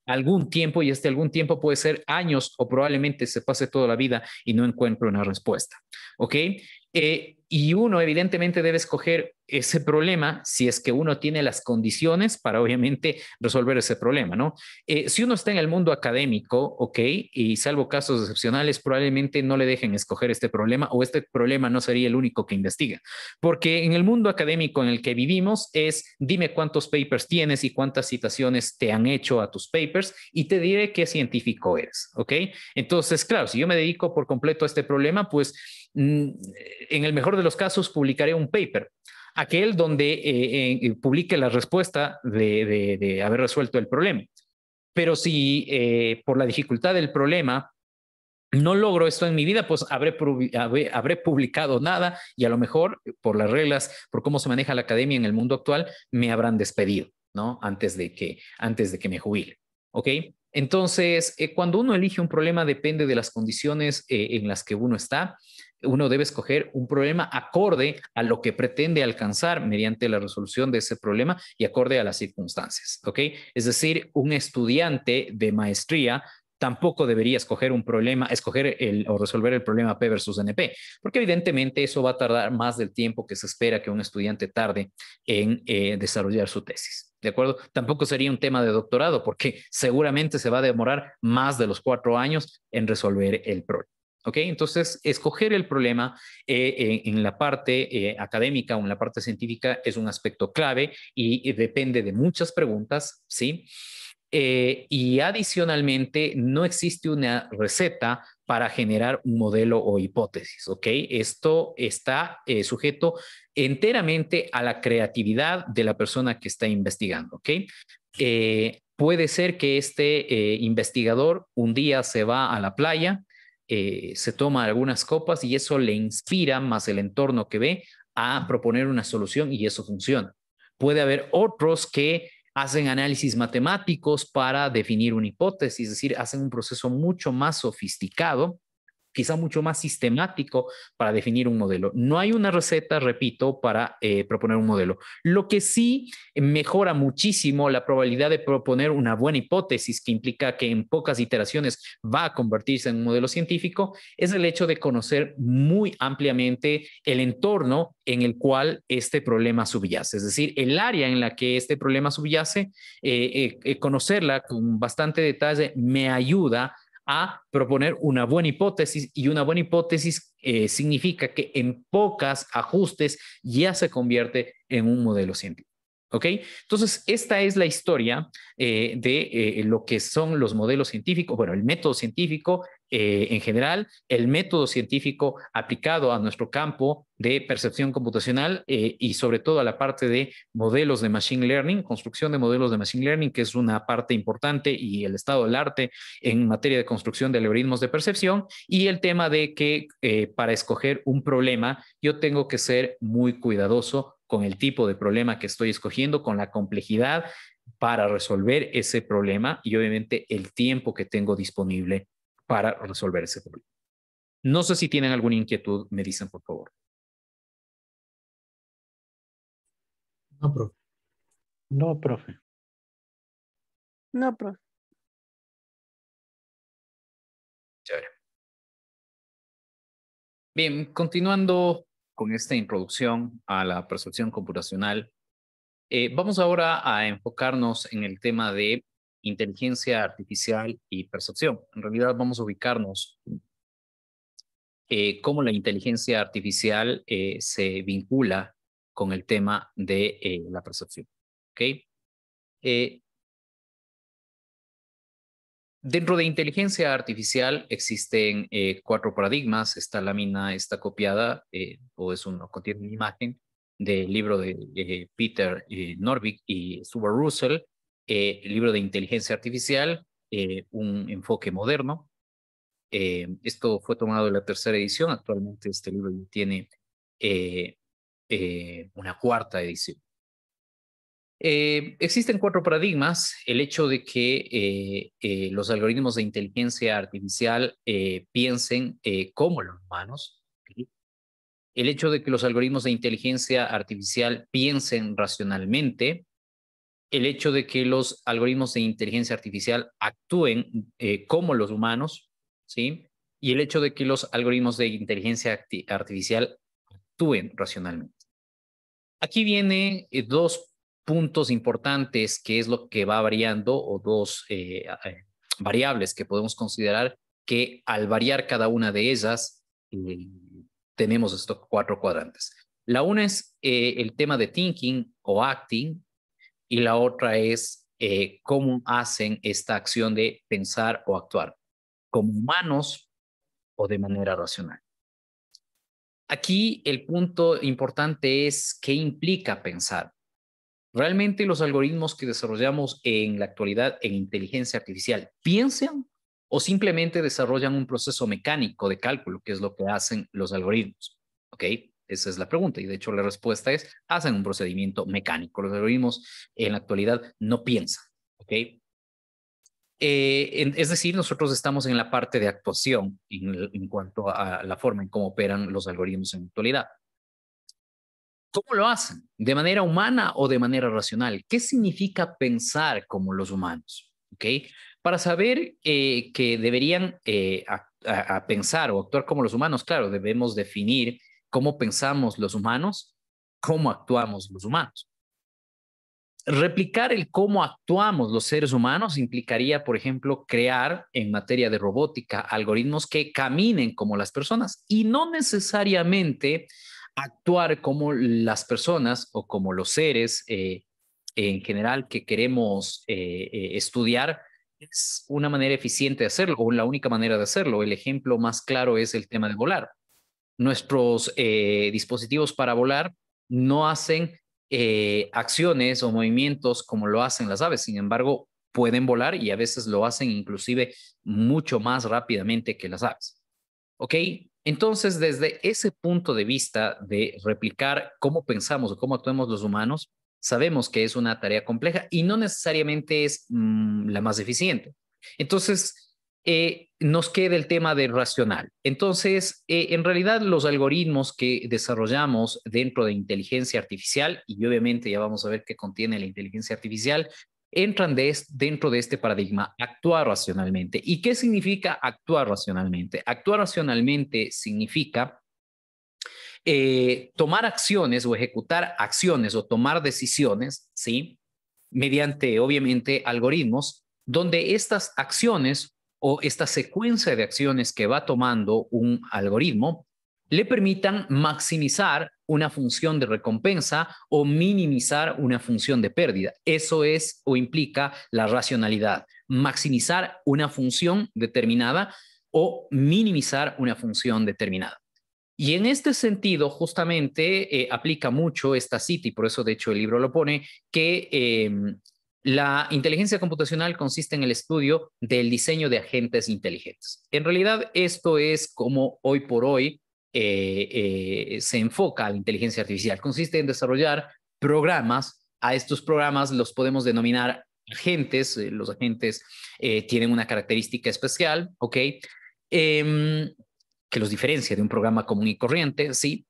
algún tiempo y este algún tiempo puede ser años o probablemente se pase toda la vida y no encuentre una respuesta. ¿Ok? Eh, y uno evidentemente debe escoger ese problema si es que uno tiene las condiciones para obviamente resolver ese problema, ¿no? Eh, si uno está en el mundo académico, ok, y salvo casos excepcionales, probablemente no le dejen escoger este problema o este problema no sería el único que investiga, porque en el mundo académico en el que vivimos es dime cuántos papers tienes y cuántas citaciones te han hecho a tus papers y te diré qué científico eres, ok. Entonces, claro, si yo me dedico por completo a este problema, pues Mm, en el mejor de los casos, publicaré un paper, aquel donde eh, eh, publique la respuesta de, haber resuelto el problema. Pero si eh, por la dificultad del problema no logro esto en mi vida, pues habré, habré, publicado nada y a lo mejor por las reglas, por cómo se maneja la academia en el mundo actual, me habrán despedido, ¿no? Antes de que, antes de que me jubile, ¿ok? Entonces, cuando uno elige un problema depende de las condiciones en las que uno está uno debe escoger un problema acorde a lo que pretende alcanzar mediante la resolución de ese problema y acorde a las circunstancias, ¿ok? Es decir, un estudiante de maestría tampoco debería escoger un problema, escoger el, o resolver el problema P versus NP, porque evidentemente eso va a tardar más del tiempo que se espera que un estudiante tarde en eh, desarrollar su tesis. ¿De acuerdo? Tampoco sería un tema de doctorado, porque seguramente se va a demorar más de los cuatro años en resolver el problema. Entonces, escoger el problema eh, en, la parte eh, académica o en la parte científica es un aspecto clave y, depende de muchas preguntas, ¿sí? Eh, y adicionalmente, no existe una receta para generar un modelo o hipótesis, Esto está sujeto enteramente a la creatividad de la persona que está investigando, puede ser que este investigador un día se va a la playa eh, se toma algunas copas y eso le inspira más el entorno que ve a proponer una solución y eso funciona. Puede haber otros que hacen análisis matemáticos para definir una hipótesis, es decir, hacen un proceso mucho más sofisticado quizá mucho más sistemático para definir un modelo. No hay una receta, repito, para eh, proponer un modelo. Lo que sí mejora muchísimo la probabilidad de proponer una buena hipótesis que implica que en pocas iteraciones va a convertirse en un modelo científico es el hecho de conocer muy ampliamente el entorno en el cual este problema subyace, es decir, el área en la que este problema subyace, eh, eh, conocerla con bastante detalle me ayuda a proponer una buena hipótesis y una buena hipótesis eh, significa que en pocas ajustes ya se convierte en un modelo científico. ¿Ok? Entonces, esta es la historia eh, de eh, lo que son los modelos científicos, bueno, el método científico eh, en general, el método científico aplicado a nuestro campo de percepción computacional y sobre todo a la parte de modelos de Machine Learning, construcción de modelos de Machine Learning, que es una parte importante y el estado del arte en materia de construcción de algoritmos de percepción y el tema de que para escoger un problema yo tengo que ser muy cuidadoso con el tipo de problema que estoy escogiendo, con la complejidad para resolver ese problema y obviamente el tiempo que tengo disponible para resolver ese problema. No sé si tienen alguna inquietud, me dicen por favor. No, profe. No, profe. No, profe. Bien, continuando con esta introducción a la percepción computacional. Eh, vamos ahora a enfocarnos en el tema de inteligencia artificial y percepción. En realidad vamos a ubicarnos eh, cómo la inteligencia artificial eh, se vincula con el tema de eh, la percepción. Dentro de inteligencia artificial existen eh, cuatro paradigmas. Esta lámina está copiada eh, o es una, contiene una imagen del libro de eh, Peter Norvig y Stuart Russell, el libro de inteligencia artificial, un enfoque moderno. esto fue tomado de la tercera edición. Actualmente este libro tiene una cuarta edición. Eh, existen cuatro paradigmas. El hecho de que eh, eh, los algoritmos de inteligencia artificial piensen como los humanos. El hecho de que los algoritmos de inteligencia artificial piensen racionalmente. El hecho de que los algoritmos de inteligencia artificial actúen como los humanos. ¿sí? Y el hecho de que los algoritmos de inteligencia artificial actúen racionalmente. Aquí vienen dos puntos importantes, que es lo que va variando, o dos eh, eh, variables que podemos considerar, que al variar cada una de ellas, eh, tenemos estos cuatro cuadrantes. La una es el tema de thinking o acting, y la otra es cómo hacen esta acción de pensar o actuar, como humanos o de manera racional. Aquí el punto importante es qué implica pensar ¿Realmente los algoritmos que desarrollamos en la actualidad en inteligencia artificial piensan o simplemente desarrollan un proceso mecánico de cálculo, que es lo que hacen los algoritmos? ¿Ok? Esa es la pregunta y de hecho la respuesta es, hacen un procedimiento mecánico. Los algoritmos en la actualidad no piensan. ¿Ok? Eh, es decir, nosotros estamos en la parte de actuación en cuanto a la forma en cómo operan los algoritmos en la actualidad. ¿Cómo lo hacen? ¿De manera humana o de manera racional? ¿Qué significa pensar como los humanos? Para saber eh, que deberían eh, pensar o actuar como los humanos, claro, debemos definir cómo pensamos los humanos, cómo actuamos los humanos. Replicar el cómo actuamos los seres humanos implicaría, por ejemplo, crear en materia de robótica algoritmos que caminen como las personas y no necesariamente actuar como las personas o como los seres eh, en general que queremos eh, eh, estudiar es una manera eficiente de hacerlo o la única manera de hacerlo. El ejemplo más claro es el tema de volar. Nuestros dispositivos para volar no hacen acciones o movimientos como lo hacen las aves. Sin embargo, pueden volar y a veces lo hacen inclusive mucho más rápidamente que las aves. ¿Ok? Entonces, desde ese punto de vista de replicar cómo pensamos o cómo actuamos los humanos, sabemos que es una tarea compleja y no necesariamente es mm, la más eficiente. Entonces, eh, nos queda el tema del racional. Entonces, eh, en realidad los algoritmos que desarrollamos dentro de inteligencia artificial, y obviamente ya vamos a ver qué contiene la inteligencia artificial, entran dentro de este paradigma, actuar racionalmente. ¿Y qué significa actuar racionalmente? Actuar racionalmente significa eh, tomar acciones o ejecutar acciones o tomar decisiones, ¿sí? Mediante, obviamente, algoritmos, donde estas acciones o esta secuencia de acciones que va tomando un algoritmo le permitan maximizar una función de recompensa o minimizar una función de pérdida. Eso es o implica la racionalidad, maximizar una función determinada o minimizar una función determinada. Y en este sentido, justamente, eh, aplica mucho esta cita, y por eso, de hecho, el libro lo pone, que em, la inteligencia computacional consiste en el estudio del diseño de agentes inteligentes. En realidad, esto es como hoy por hoy eh, eh, se enfoca a la inteligencia artificial. Consiste en desarrollar programas. A estos programas los podemos denominar agentes. Eh, los agentes tienen una característica especial, ¿ok? Em, que los diferencia de un programa común y corriente, ¿sí?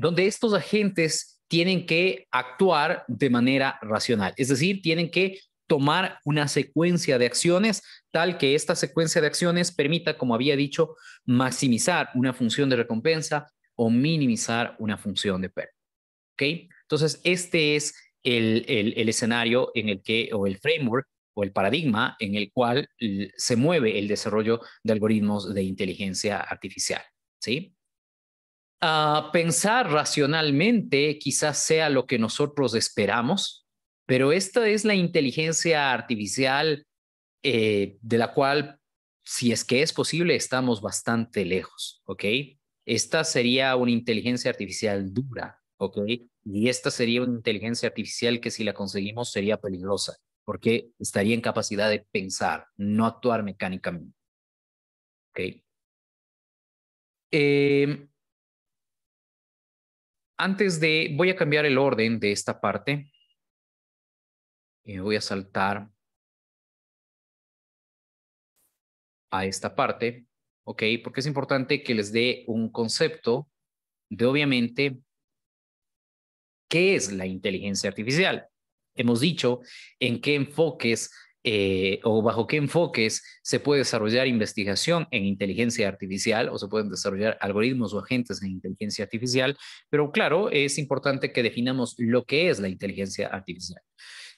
donde estos agentes tienen que actuar de manera racional, es decir, tienen que tomar una secuencia de acciones tal que esta secuencia de acciones permita, como había dicho, maximizar una función de recompensa o minimizar una función de pérdida. ¿Okay? Entonces, este es el, escenario en el que, o el framework, o el paradigma en el cual se mueve el desarrollo de algoritmos de inteligencia artificial. ¿sí? Ah, pensar racionalmente quizás sea lo que nosotros esperamos, pero esta es la inteligencia artificial eh, de la cual, si es que es posible, estamos bastante lejos, ¿ok? Esta sería una inteligencia artificial dura, ¿ok? Y esta sería una inteligencia artificial que si la conseguimos sería peligrosa, porque estaría en capacidad de pensar, no actuar mecánicamente, ¿ok? Em, antes de, voy a cambiar el orden de esta parte y voy a saltar a esta parte, ¿ok? Porque es importante que les dé un concepto de obviamente qué es la inteligencia artificial. Hemos dicho en qué enfoques eh, o bajo qué enfoques se puede desarrollar investigación en inteligencia artificial o se pueden desarrollar algoritmos o agentes en inteligencia artificial, pero claro, es importante que definamos lo que es la inteligencia artificial.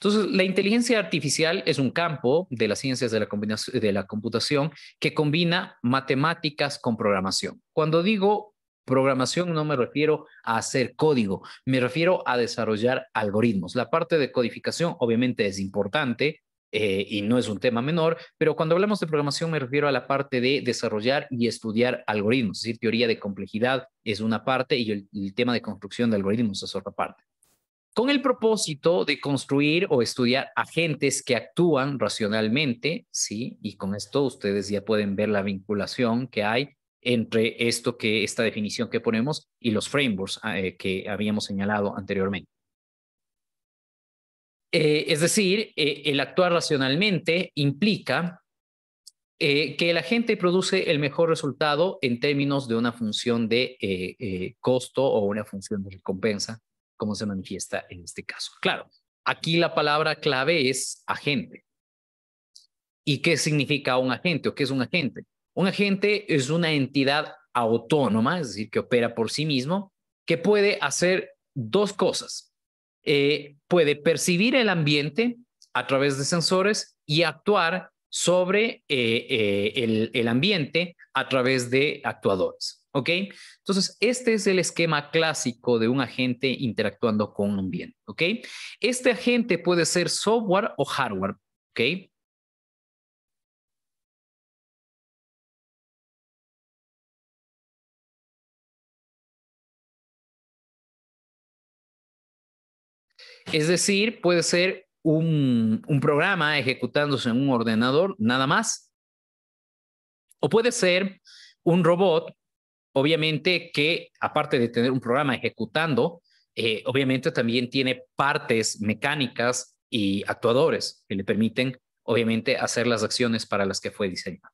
Entonces, la inteligencia artificial es un campo de las ciencias de la, de la computación que combina matemáticas con programación. Cuando digo programación no me refiero a hacer código, me refiero a desarrollar algoritmos. La parte de codificación obviamente es importante, eh, y no es un tema menor, pero cuando hablamos de programación me refiero a la parte de desarrollar y estudiar algoritmos, es decir, teoría de complejidad es una parte y el tema de construcción de algoritmos es otra parte con el propósito de construir o estudiar agentes que actúan racionalmente, ¿sí? Y con esto ustedes ya pueden ver la vinculación que hay entre esto que esta definición que ponemos y los frameworks ah, eh, que habíamos señalado anteriormente. Eh, es decir, eh, el actuar racionalmente implica que el agente produce el mejor resultado en términos de una función de costo o una función de recompensa cómo se manifiesta en este caso. Claro, aquí la palabra clave es agente. ¿Y qué significa un agente o qué es un agente? Un agente es una entidad autónoma, es decir, que opera por sí mismo, que puede hacer dos cosas. Eh, puede percibir el ambiente a través de sensores y actuar sobre eh, eh, el ambiente a través de actuadores. ¿Ok? Entonces, este es el esquema clásico de un agente interactuando con un bien. ¿Ok? Este agente puede ser software o hardware. Es decir, puede ser un, un, programa ejecutándose en un ordenador, nada más. O puede ser un robot obviamente que aparte de tener un programa ejecutando, eh, obviamente también tiene partes mecánicas y actuadores que le permiten, obviamente, hacer las acciones para las que fue diseñado.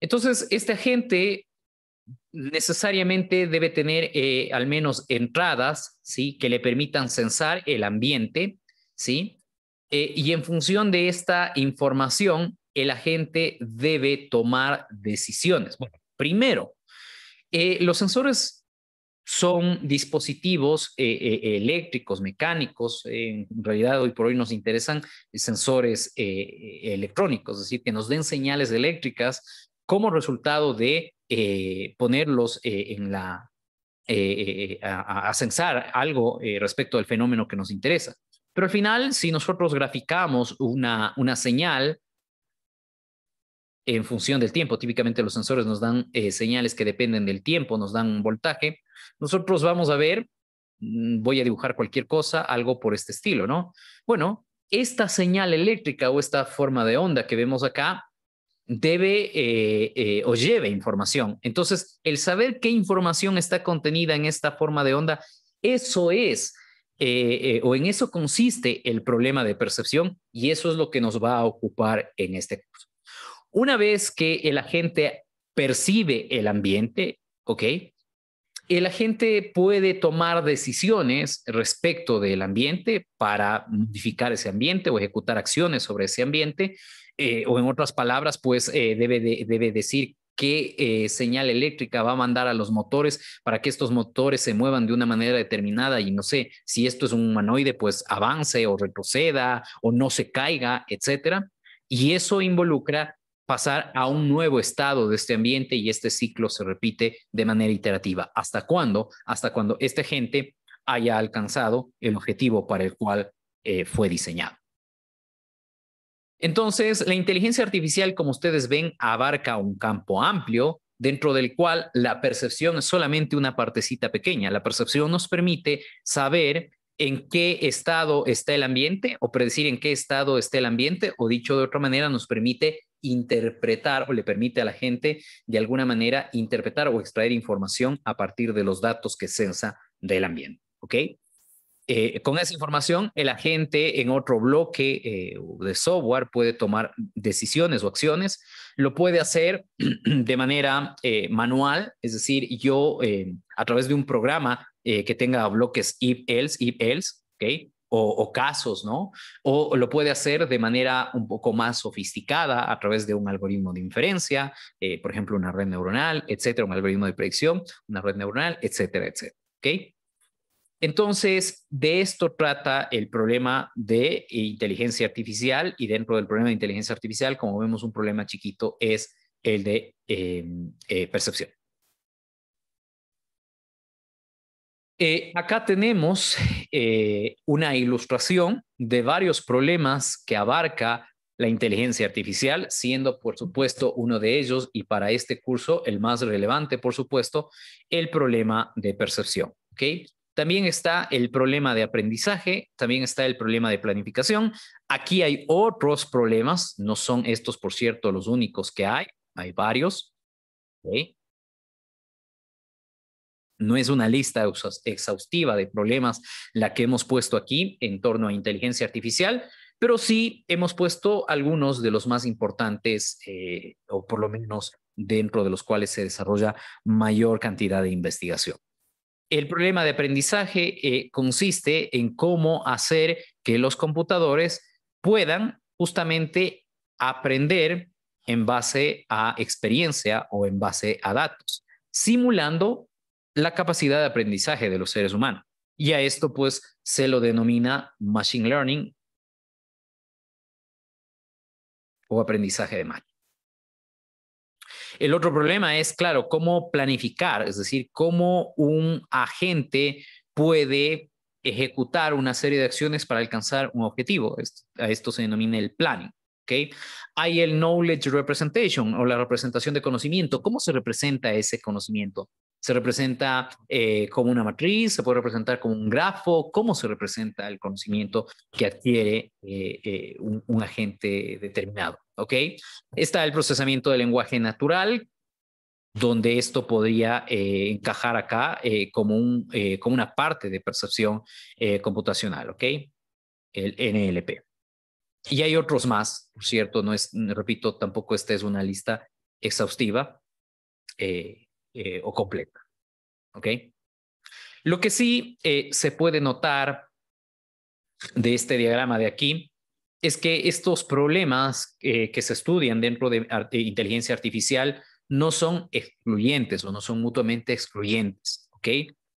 Entonces, este agente necesariamente debe tener eh, al menos entradas, ¿sí? Que le permitan censar el ambiente, ¿sí? Eh, y en función de esta información, el agente debe tomar decisiones. Bueno, primero, eh, los sensores son dispositivos eh, eh, eléctricos, mecánicos, en realidad hoy por hoy nos interesan sensores electrónicos, es decir, que nos den señales eléctricas como resultado de ponerlos en la, a, censar algo respecto al fenómeno que nos interesa. Pero al final, si nosotros graficamos una señal, en función del tiempo. Típicamente los sensores nos dan eh, señales que dependen del tiempo, nos dan un voltaje. Nosotros vamos a ver, mm, voy a dibujar cualquier cosa, algo por este estilo, ¿no? Bueno, esta señal eléctrica o esta forma de onda que vemos acá debe eh, eh, o lleve información. Entonces, el saber qué información está contenida en esta forma de onda, eso es, o en eso consiste el problema de percepción y eso es lo que nos va a ocupar en este una vez que el agente percibe el ambiente, ¿ok? El agente puede tomar decisiones respecto del ambiente para modificar ese ambiente o ejecutar acciones sobre ese ambiente, eh, o en otras palabras, pues eh, debe, debe decir qué eh, señal eléctrica va a mandar a los motores para que estos motores se muevan de una manera determinada y no sé si esto es un humanoide, pues avance o retroceda o no se caiga, etcétera. Y eso involucra pasar a un nuevo estado de este ambiente y este ciclo se repite de manera iterativa. ¿Hasta cuándo? Hasta cuando esta gente haya alcanzado el objetivo para el cual eh, fue diseñado. Entonces, la inteligencia artificial, como ustedes ven, abarca un campo amplio dentro del cual la percepción es solamente una partecita pequeña. La percepción nos permite saber en qué estado está el ambiente o predecir en qué estado está el ambiente o dicho de otra manera nos permite interpretar o le permite a la gente de alguna manera interpretar o extraer información a partir de los datos que censa del ambiente. ¿Ok? Eh, con esa información, el agente en otro bloque eh, de software puede tomar decisiones o acciones. Lo puede hacer de manera eh, manual, es decir, yo a través de un programa que tenga bloques if-else, if-else, ¿ok? o, casos, ¿no? O lo puede hacer de manera un poco más sofisticada a través de un algoritmo de inferencia, eh, por ejemplo, una red neuronal, etcétera, un algoritmo de predicción, una red neuronal, etcétera, etcétera. ¿Ok? Entonces, de esto trata el problema de inteligencia artificial y dentro del problema de inteligencia artificial, como vemos, un problema chiquito es el de eh, eh, percepción. Eh, acá tenemos eh, una ilustración de varios problemas que abarca la inteligencia artificial, siendo por supuesto uno de ellos y para este curso el más relevante, por supuesto, el problema de percepción. También está el problema de aprendizaje, también está el problema de planificación. Aquí hay otros problemas, no son estos, por cierto, los únicos que hay, hay varios. No es una lista exhaustiva de problemas la que hemos puesto aquí en torno a inteligencia artificial, pero sí hemos puesto algunos de los más importantes, eh, o por lo menos dentro de los cuales se desarrolla mayor cantidad de investigación. El problema de aprendizaje eh, consiste en cómo hacer que los computadores puedan justamente aprender en base a experiencia o en base a datos, simulando la capacidad de aprendizaje de los seres humanos. Y a esto pues se lo denomina Machine Learning o aprendizaje de máquina. El otro problema es, claro, cómo planificar, es decir, cómo un agente puede ejecutar una serie de acciones para alcanzar un objetivo. A esto se denomina el planning. Hay el knowledge representation o la representación de conocimiento. ¿Cómo se representa ese conocimiento? se representa eh, como una matriz, se puede representar como un grafo, cómo se representa el conocimiento que adquiere eh, eh, un, agente determinado. ¿ok? Está el procesamiento del lenguaje natural, donde esto podría encajar acá como, un, como una parte de percepción computacional, ¿ok? el NLP. Y hay otros más, por cierto, no es, repito, tampoco esta es una lista exhaustiva. Eh, o completa. ¿Ok? Lo que sí eh, se puede notar de este diagrama de aquí es que estos problemas eh, que se estudian dentro de inteligencia artificial no son excluyentes o no son mutuamente excluyentes. ¿Ok?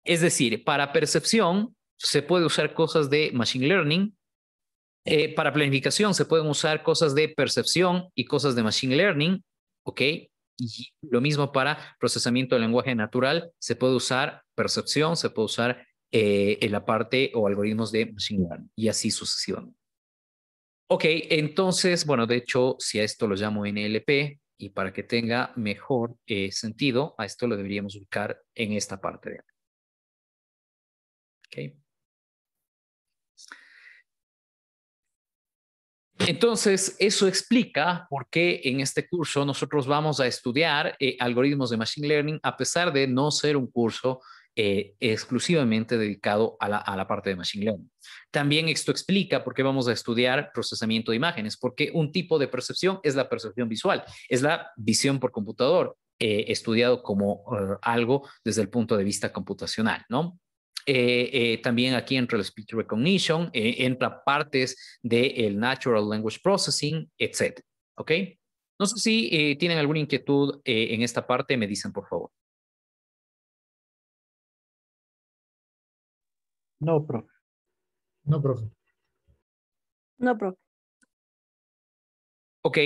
Es decir, para percepción se puede usar cosas de machine learning, para planificación se pueden usar cosas de percepción y cosas de machine learning, ¿ok? Y lo mismo para procesamiento de lenguaje natural, se puede usar percepción, se puede usar eh, en la parte o algoritmos de machine learning y así sucesivamente. Ok, entonces, bueno, de hecho, si a esto lo llamo NLP y para que tenga mejor eh, sentido, a esto lo deberíamos ubicar en esta parte de acá. Okay. Entonces, eso explica por qué en este curso nosotros vamos a estudiar eh, algoritmos de Machine Learning, a pesar de no ser un curso eh, exclusivamente dedicado a la, parte de Machine Learning. También esto explica por qué vamos a estudiar procesamiento de imágenes, porque un tipo de percepción es la percepción visual, es la visión por computador, eh, estudiado como algo desde el punto de vista computacional, ¿no? Eh, eh, también aquí entra el speech recognition, eh, entra partes del natural language processing, etc. ¿Ok? No sé si tienen alguna inquietud en esta parte, me dicen por favor. No, profe. No, profe. No, profe. Ok.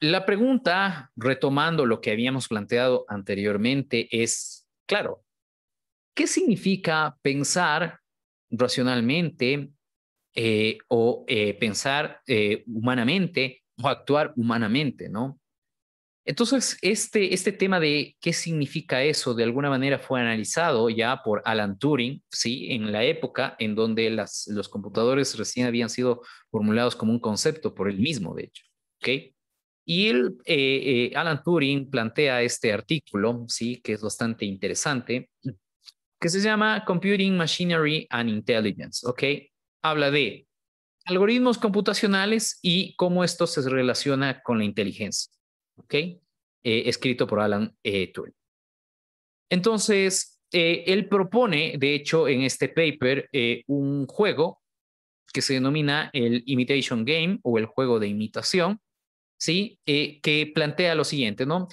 La pregunta, retomando lo que habíamos planteado anteriormente, es, claro, ¿Qué significa pensar racionalmente eh, o eh, pensar eh, humanamente o actuar humanamente, ¿no? Entonces, este, este tema de qué significa eso, de alguna manera fue analizado ya por Alan Turing, ¿sí? En la época en donde las, los computadores recién habían sido formulados como un concepto por él mismo, de hecho, ¿ok? Y él, Alan Turing plantea este artículo, ¿sí? Que es bastante interesante, que se llama Computing Machinery and Intelligence, ¿ok? Habla de algoritmos computacionales y cómo esto se relaciona con la inteligencia, ¿ok? Eh, escrito por Alan eh, Turing. Entonces, eh, él propone, de hecho, en este paper, un juego que se denomina el Imitation Game o el juego de imitación, ¿sí? que plantea lo siguiente, ¿no?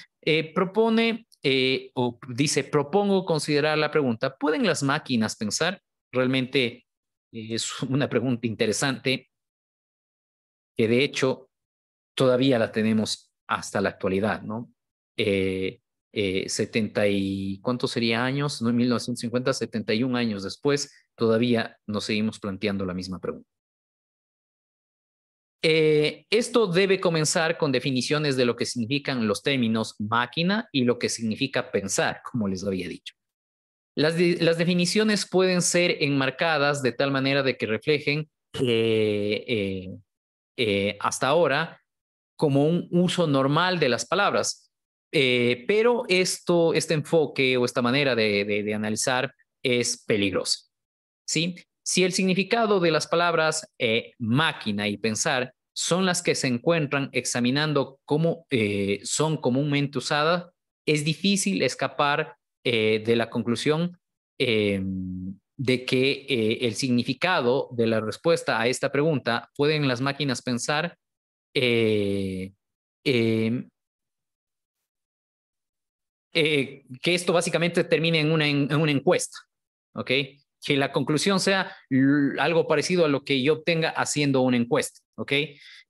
propone eh, o dice, propongo considerar la pregunta, ¿pueden las máquinas pensar? Realmente eh, es una pregunta interesante que de hecho todavía la tenemos hasta la actualidad, ¿no? 70 eh, y cuántos sería años, no, 1950, 71 años después, todavía nos seguimos planteando la misma pregunta. Eh, esto debe comenzar con definiciones de lo que significan los términos máquina y lo que significa pensar, como les había dicho. Las, definiciones pueden ser enmarcadas de tal manera de que reflejen eh, eh, hasta ahora como un uso normal de las palabras. pero esto, este enfoque o esta manera de, analizar es peligroso. ¿sí? Si el significado de las palabras máquina y pensar son las que se encuentran examinando cómo eh, son comúnmente usadas, es difícil escapar eh, de la conclusión eh, de que el significado de la respuesta a esta pregunta pueden las máquinas pensar que esto básicamente termine en una, en una encuesta, ¿ok? que la conclusión sea algo parecido a lo que yo obtenga haciendo una encuesta, ¿ok?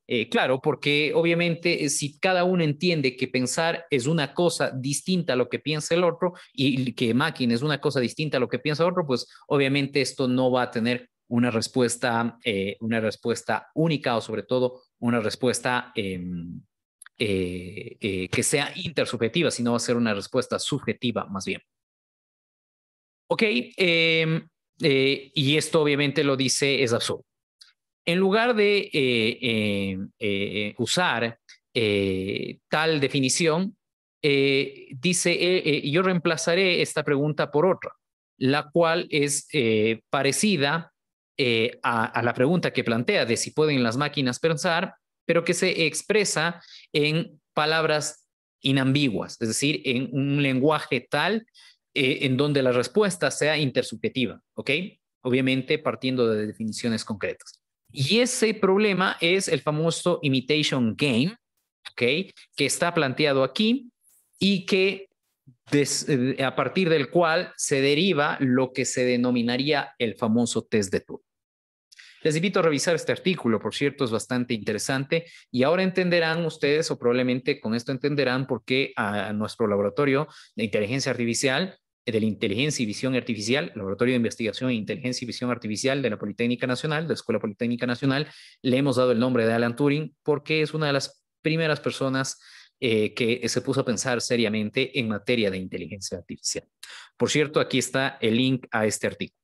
Eh, claro, porque obviamente eh, si cada uno entiende que pensar es una cosa distinta a lo que piensa el otro y que máquina es una cosa distinta a lo que piensa el otro, pues obviamente esto no va a tener una respuesta, eh, una respuesta única o sobre todo una respuesta em, que sea intersubjetiva, sino va a ser una respuesta subjetiva más bien. Ok, em, eh, y esto obviamente lo dice, es absurdo. En lugar de eh, eh, usar tal definición, dice, yo reemplazaré esta pregunta por otra, la cual es parecida a, a la pregunta que plantea de si pueden las máquinas pensar, pero que se expresa en palabras inambiguas, es decir, en un lenguaje tal eh, en donde la respuesta sea intersubjetiva, ¿ok? Obviamente partiendo de definiciones concretas. Y ese problema es el famoso imitation game, ¿ok? Que está planteado aquí y que eh, a partir del cual se deriva lo que se denominaría el famoso test de Turing. Les invito a revisar este artículo, por cierto, es bastante interesante y ahora entenderán ustedes o probablemente con esto entenderán por qué a nuestro laboratorio de inteligencia artificial de la Inteligencia y Visión Artificial, Laboratorio de Investigación e Inteligencia y Visión Artificial de la Politécnica Nacional, de la Escuela Politécnica Nacional, le hemos dado el nombre de Alan Turing porque es una de las primeras personas eh, que se puso a pensar seriamente en materia de inteligencia artificial. Por cierto, aquí está el link a este artículo.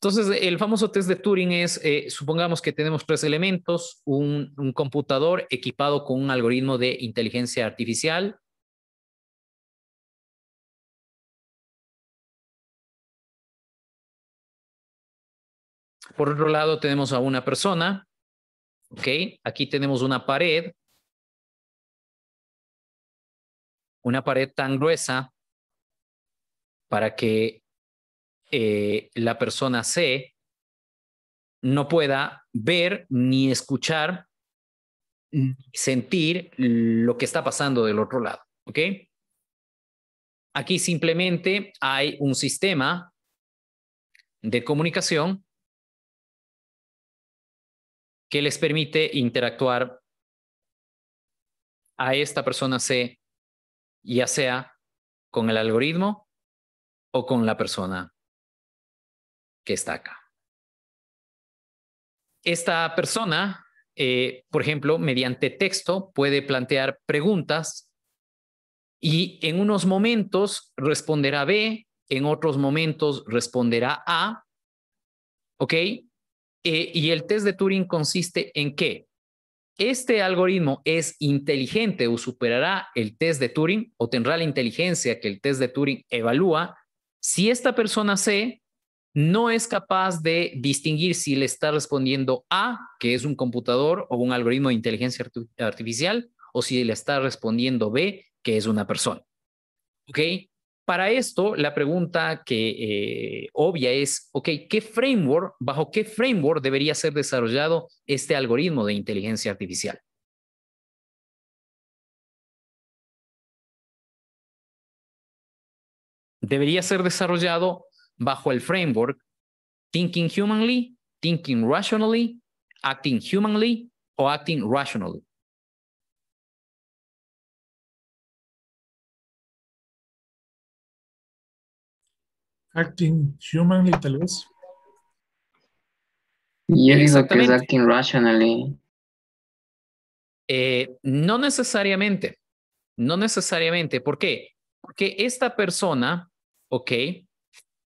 Entonces, el famoso test de Turing es, eh, supongamos que tenemos tres elementos, un computador equipado con un algoritmo de inteligencia artificial, Por otro lado, tenemos a una persona, ¿ok? Aquí tenemos una pared, una pared tan gruesa para que eh, la persona C no pueda ver ni escuchar, sentir lo que está pasando del otro lado, ¿ok? Aquí simplemente hay un sistema de comunicación que les permite interactuar a esta persona C, ya sea con el algoritmo o con la persona que está acá. Esta persona, eh, por ejemplo, mediante texto puede plantear preguntas y en unos momentos responderá B, en otros momentos responderá A, ¿ok? Eh, y el test de Turing consiste en que este algoritmo es inteligente o superará el test de Turing o tendrá la inteligencia que el test de Turing evalúa si esta persona C no es capaz de distinguir si le está respondiendo A, que es un computador o un algoritmo de inteligencia artificial, o si le está respondiendo B, que es una persona. ¿Ok? Para esto, la pregunta que eh, obvia es, ok, ¿qué framework, bajo qué framework debería ser desarrollado este algoritmo de inteligencia artificial? Debería ser desarrollado bajo el framework Thinking Humanly, Thinking Rationally, Acting Humanly o Acting Rationally. Acting humanly, tal vez. Y él que es acting rationally. no necesariamente. No necesariamente. ¿Por qué? Porque esta persona, ok,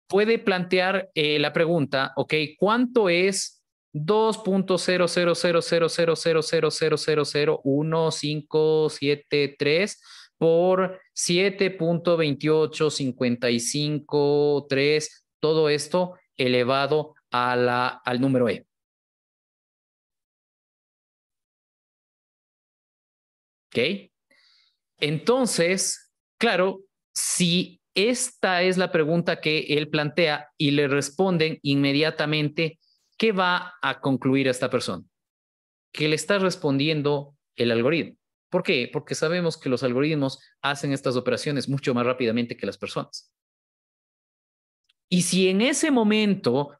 puede plantear la pregunta, ok, ¿cuánto es 2.00000000001573 por 7.28553, todo esto elevado a la, al número E. ¿Ok? Entonces, claro, si esta es la pregunta que él plantea y le responden inmediatamente, ¿qué va a concluir a esta persona? Que le está respondiendo el algoritmo. ¿Por qué? Porque sabemos que los algoritmos hacen estas operaciones mucho más rápidamente que las personas. Y si en ese momento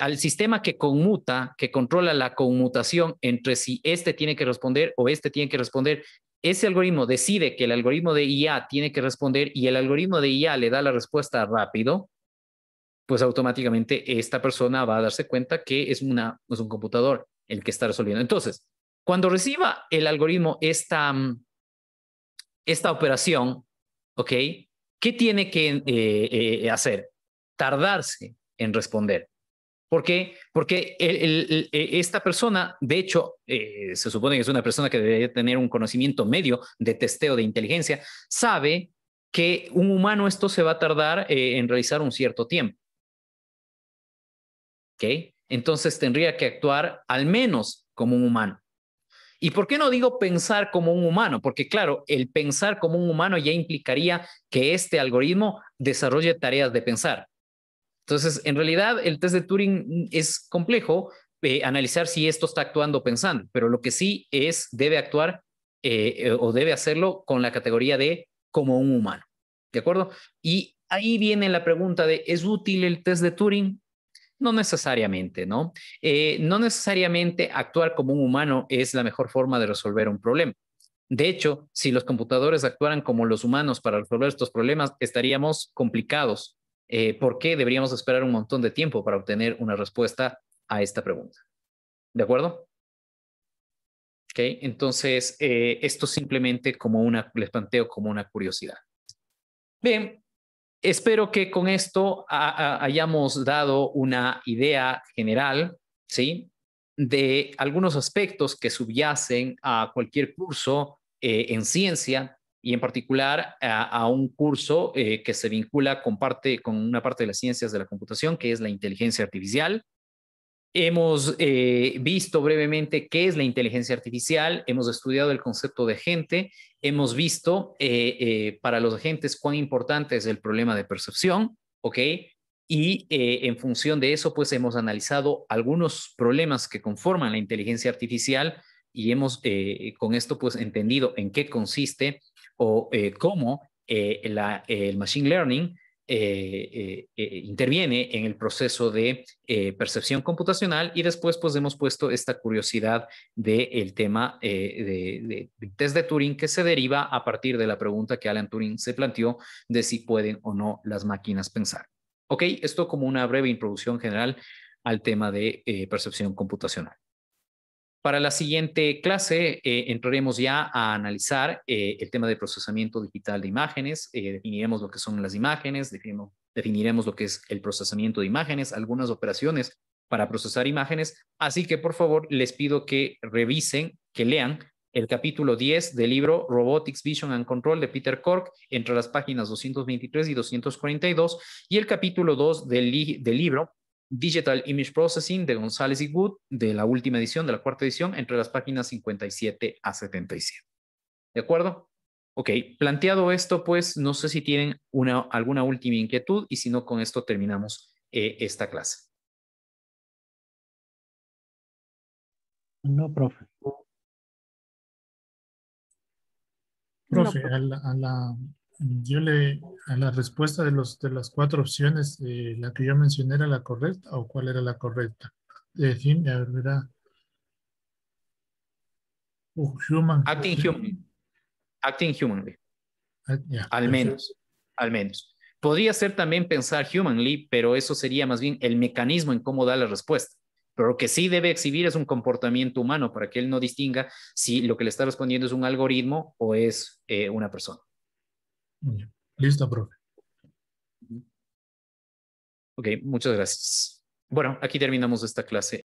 al sistema que conmuta, que controla la conmutación entre si este tiene que responder o este tiene que responder, ese algoritmo decide que el algoritmo de IA tiene que responder y el algoritmo de IA le da la respuesta rápido, pues automáticamente esta persona va a darse cuenta que es un computador el que está resolviendo. Entonces, cuando reciba el algoritmo esta, mm, esta operación, ¿ok? ¿Qué tiene que eh, eh, hacer? Tardarse en responder. ¿Por qué? Porque e, esta persona, de hecho, eh, se supone que es una persona que debería tener un conocimiento medio de testeo de inteligencia, sabe que un humano esto se va a tardar en realizar un cierto tiempo. ¿Ok? Entonces tendría que actuar al menos como un humano. ¿Y por qué no digo pensar como un humano? Porque claro, el pensar como un humano ya implicaría que este algoritmo desarrolle tareas de pensar. Entonces, en realidad, el test de Turing es complejo eh, analizar si esto está actuando o pensando, pero lo que sí es, debe actuar eh, eh, o debe hacerlo con la categoría de como un humano. ¿De acuerdo? Y ahí viene la pregunta de, ¿es útil el test de Turing? No necesariamente, ¿no? Eh, no necesariamente actuar como un humano es la mejor forma de resolver un problema. De hecho, si los computadores actuaran como los humanos para resolver estos problemas, estaríamos complicados. porque eh, ¿Por qué deberíamos esperar un montón de tiempo para obtener una respuesta a esta pregunta? ¿De acuerdo? Okay. Entonces, eh, esto simplemente como una, les planteo como una curiosidad. Bien, Espero que con esto hayamos dado una idea general, ¿sí? De algunos aspectos que subyacen a cualquier curso eh, en ciencia y en particular a, un curso eh, que se vincula comparte con una parte de las ciencias de la computación, que es la inteligencia artificial. Hemos eh, visto brevemente qué es la inteligencia artificial, hemos estudiado el concepto de gente, hemos visto eh, eh, para los agentes cuán importante es el problema de percepción, ¿ok? Y en función de eso, pues hemos analizado algunos problemas que conforman la inteligencia artificial y hemos con esto, pues, entendido en qué consiste o cómo la, el machine learning eh, eh, eh, interviene en el proceso de percepción computacional y después pues hemos puesto esta curiosidad del tema de, de, test de Turing que se deriva a partir de la pregunta que Alan Turing se planteó de si pueden o no las máquinas pensar. Ok, esto como una breve introducción general al tema de percepción computacional. Para la siguiente clase eh, entraremos ya a analizar eh, el tema de procesamiento digital de imágenes, eh, definiremos lo que son las imágenes, definiremos, lo que es el procesamiento de imágenes, algunas operaciones para procesar imágenes, así que por favor les pido que revisen, que lean el capítulo 10 del libro Robotics Vision and Control de Peter Cork entre las páginas 223 y 242 y el capítulo 2 del libro Digital Image Processing de González y Good de la última edición, de la cuarta edición, entre las páginas 57 a 77. ¿De acuerdo? Ok, planteado esto, pues no sé si tienen una, alguna última inquietud y si no, con esto terminamos eh, esta clase. No, profe. a, la, yo le, a la respuesta de, los, de las cuatro opciones, eh, la que yo mencioné era la correcta o cuál era la correcta. De fin, a Acting human. Acting humanly. Ah, al menos, al menos. Podría ser también pensar humanly, pero eso sería más bien el mecanismo en cómo da la respuesta. Pero lo que sí debe exhibir es un comportamiento humano para que él no distinga si lo que le está respondiendo es un algoritmo o es eh, una persona. Listo, profe. Ok, muchas gracias. Bueno, aquí terminamos esta clase.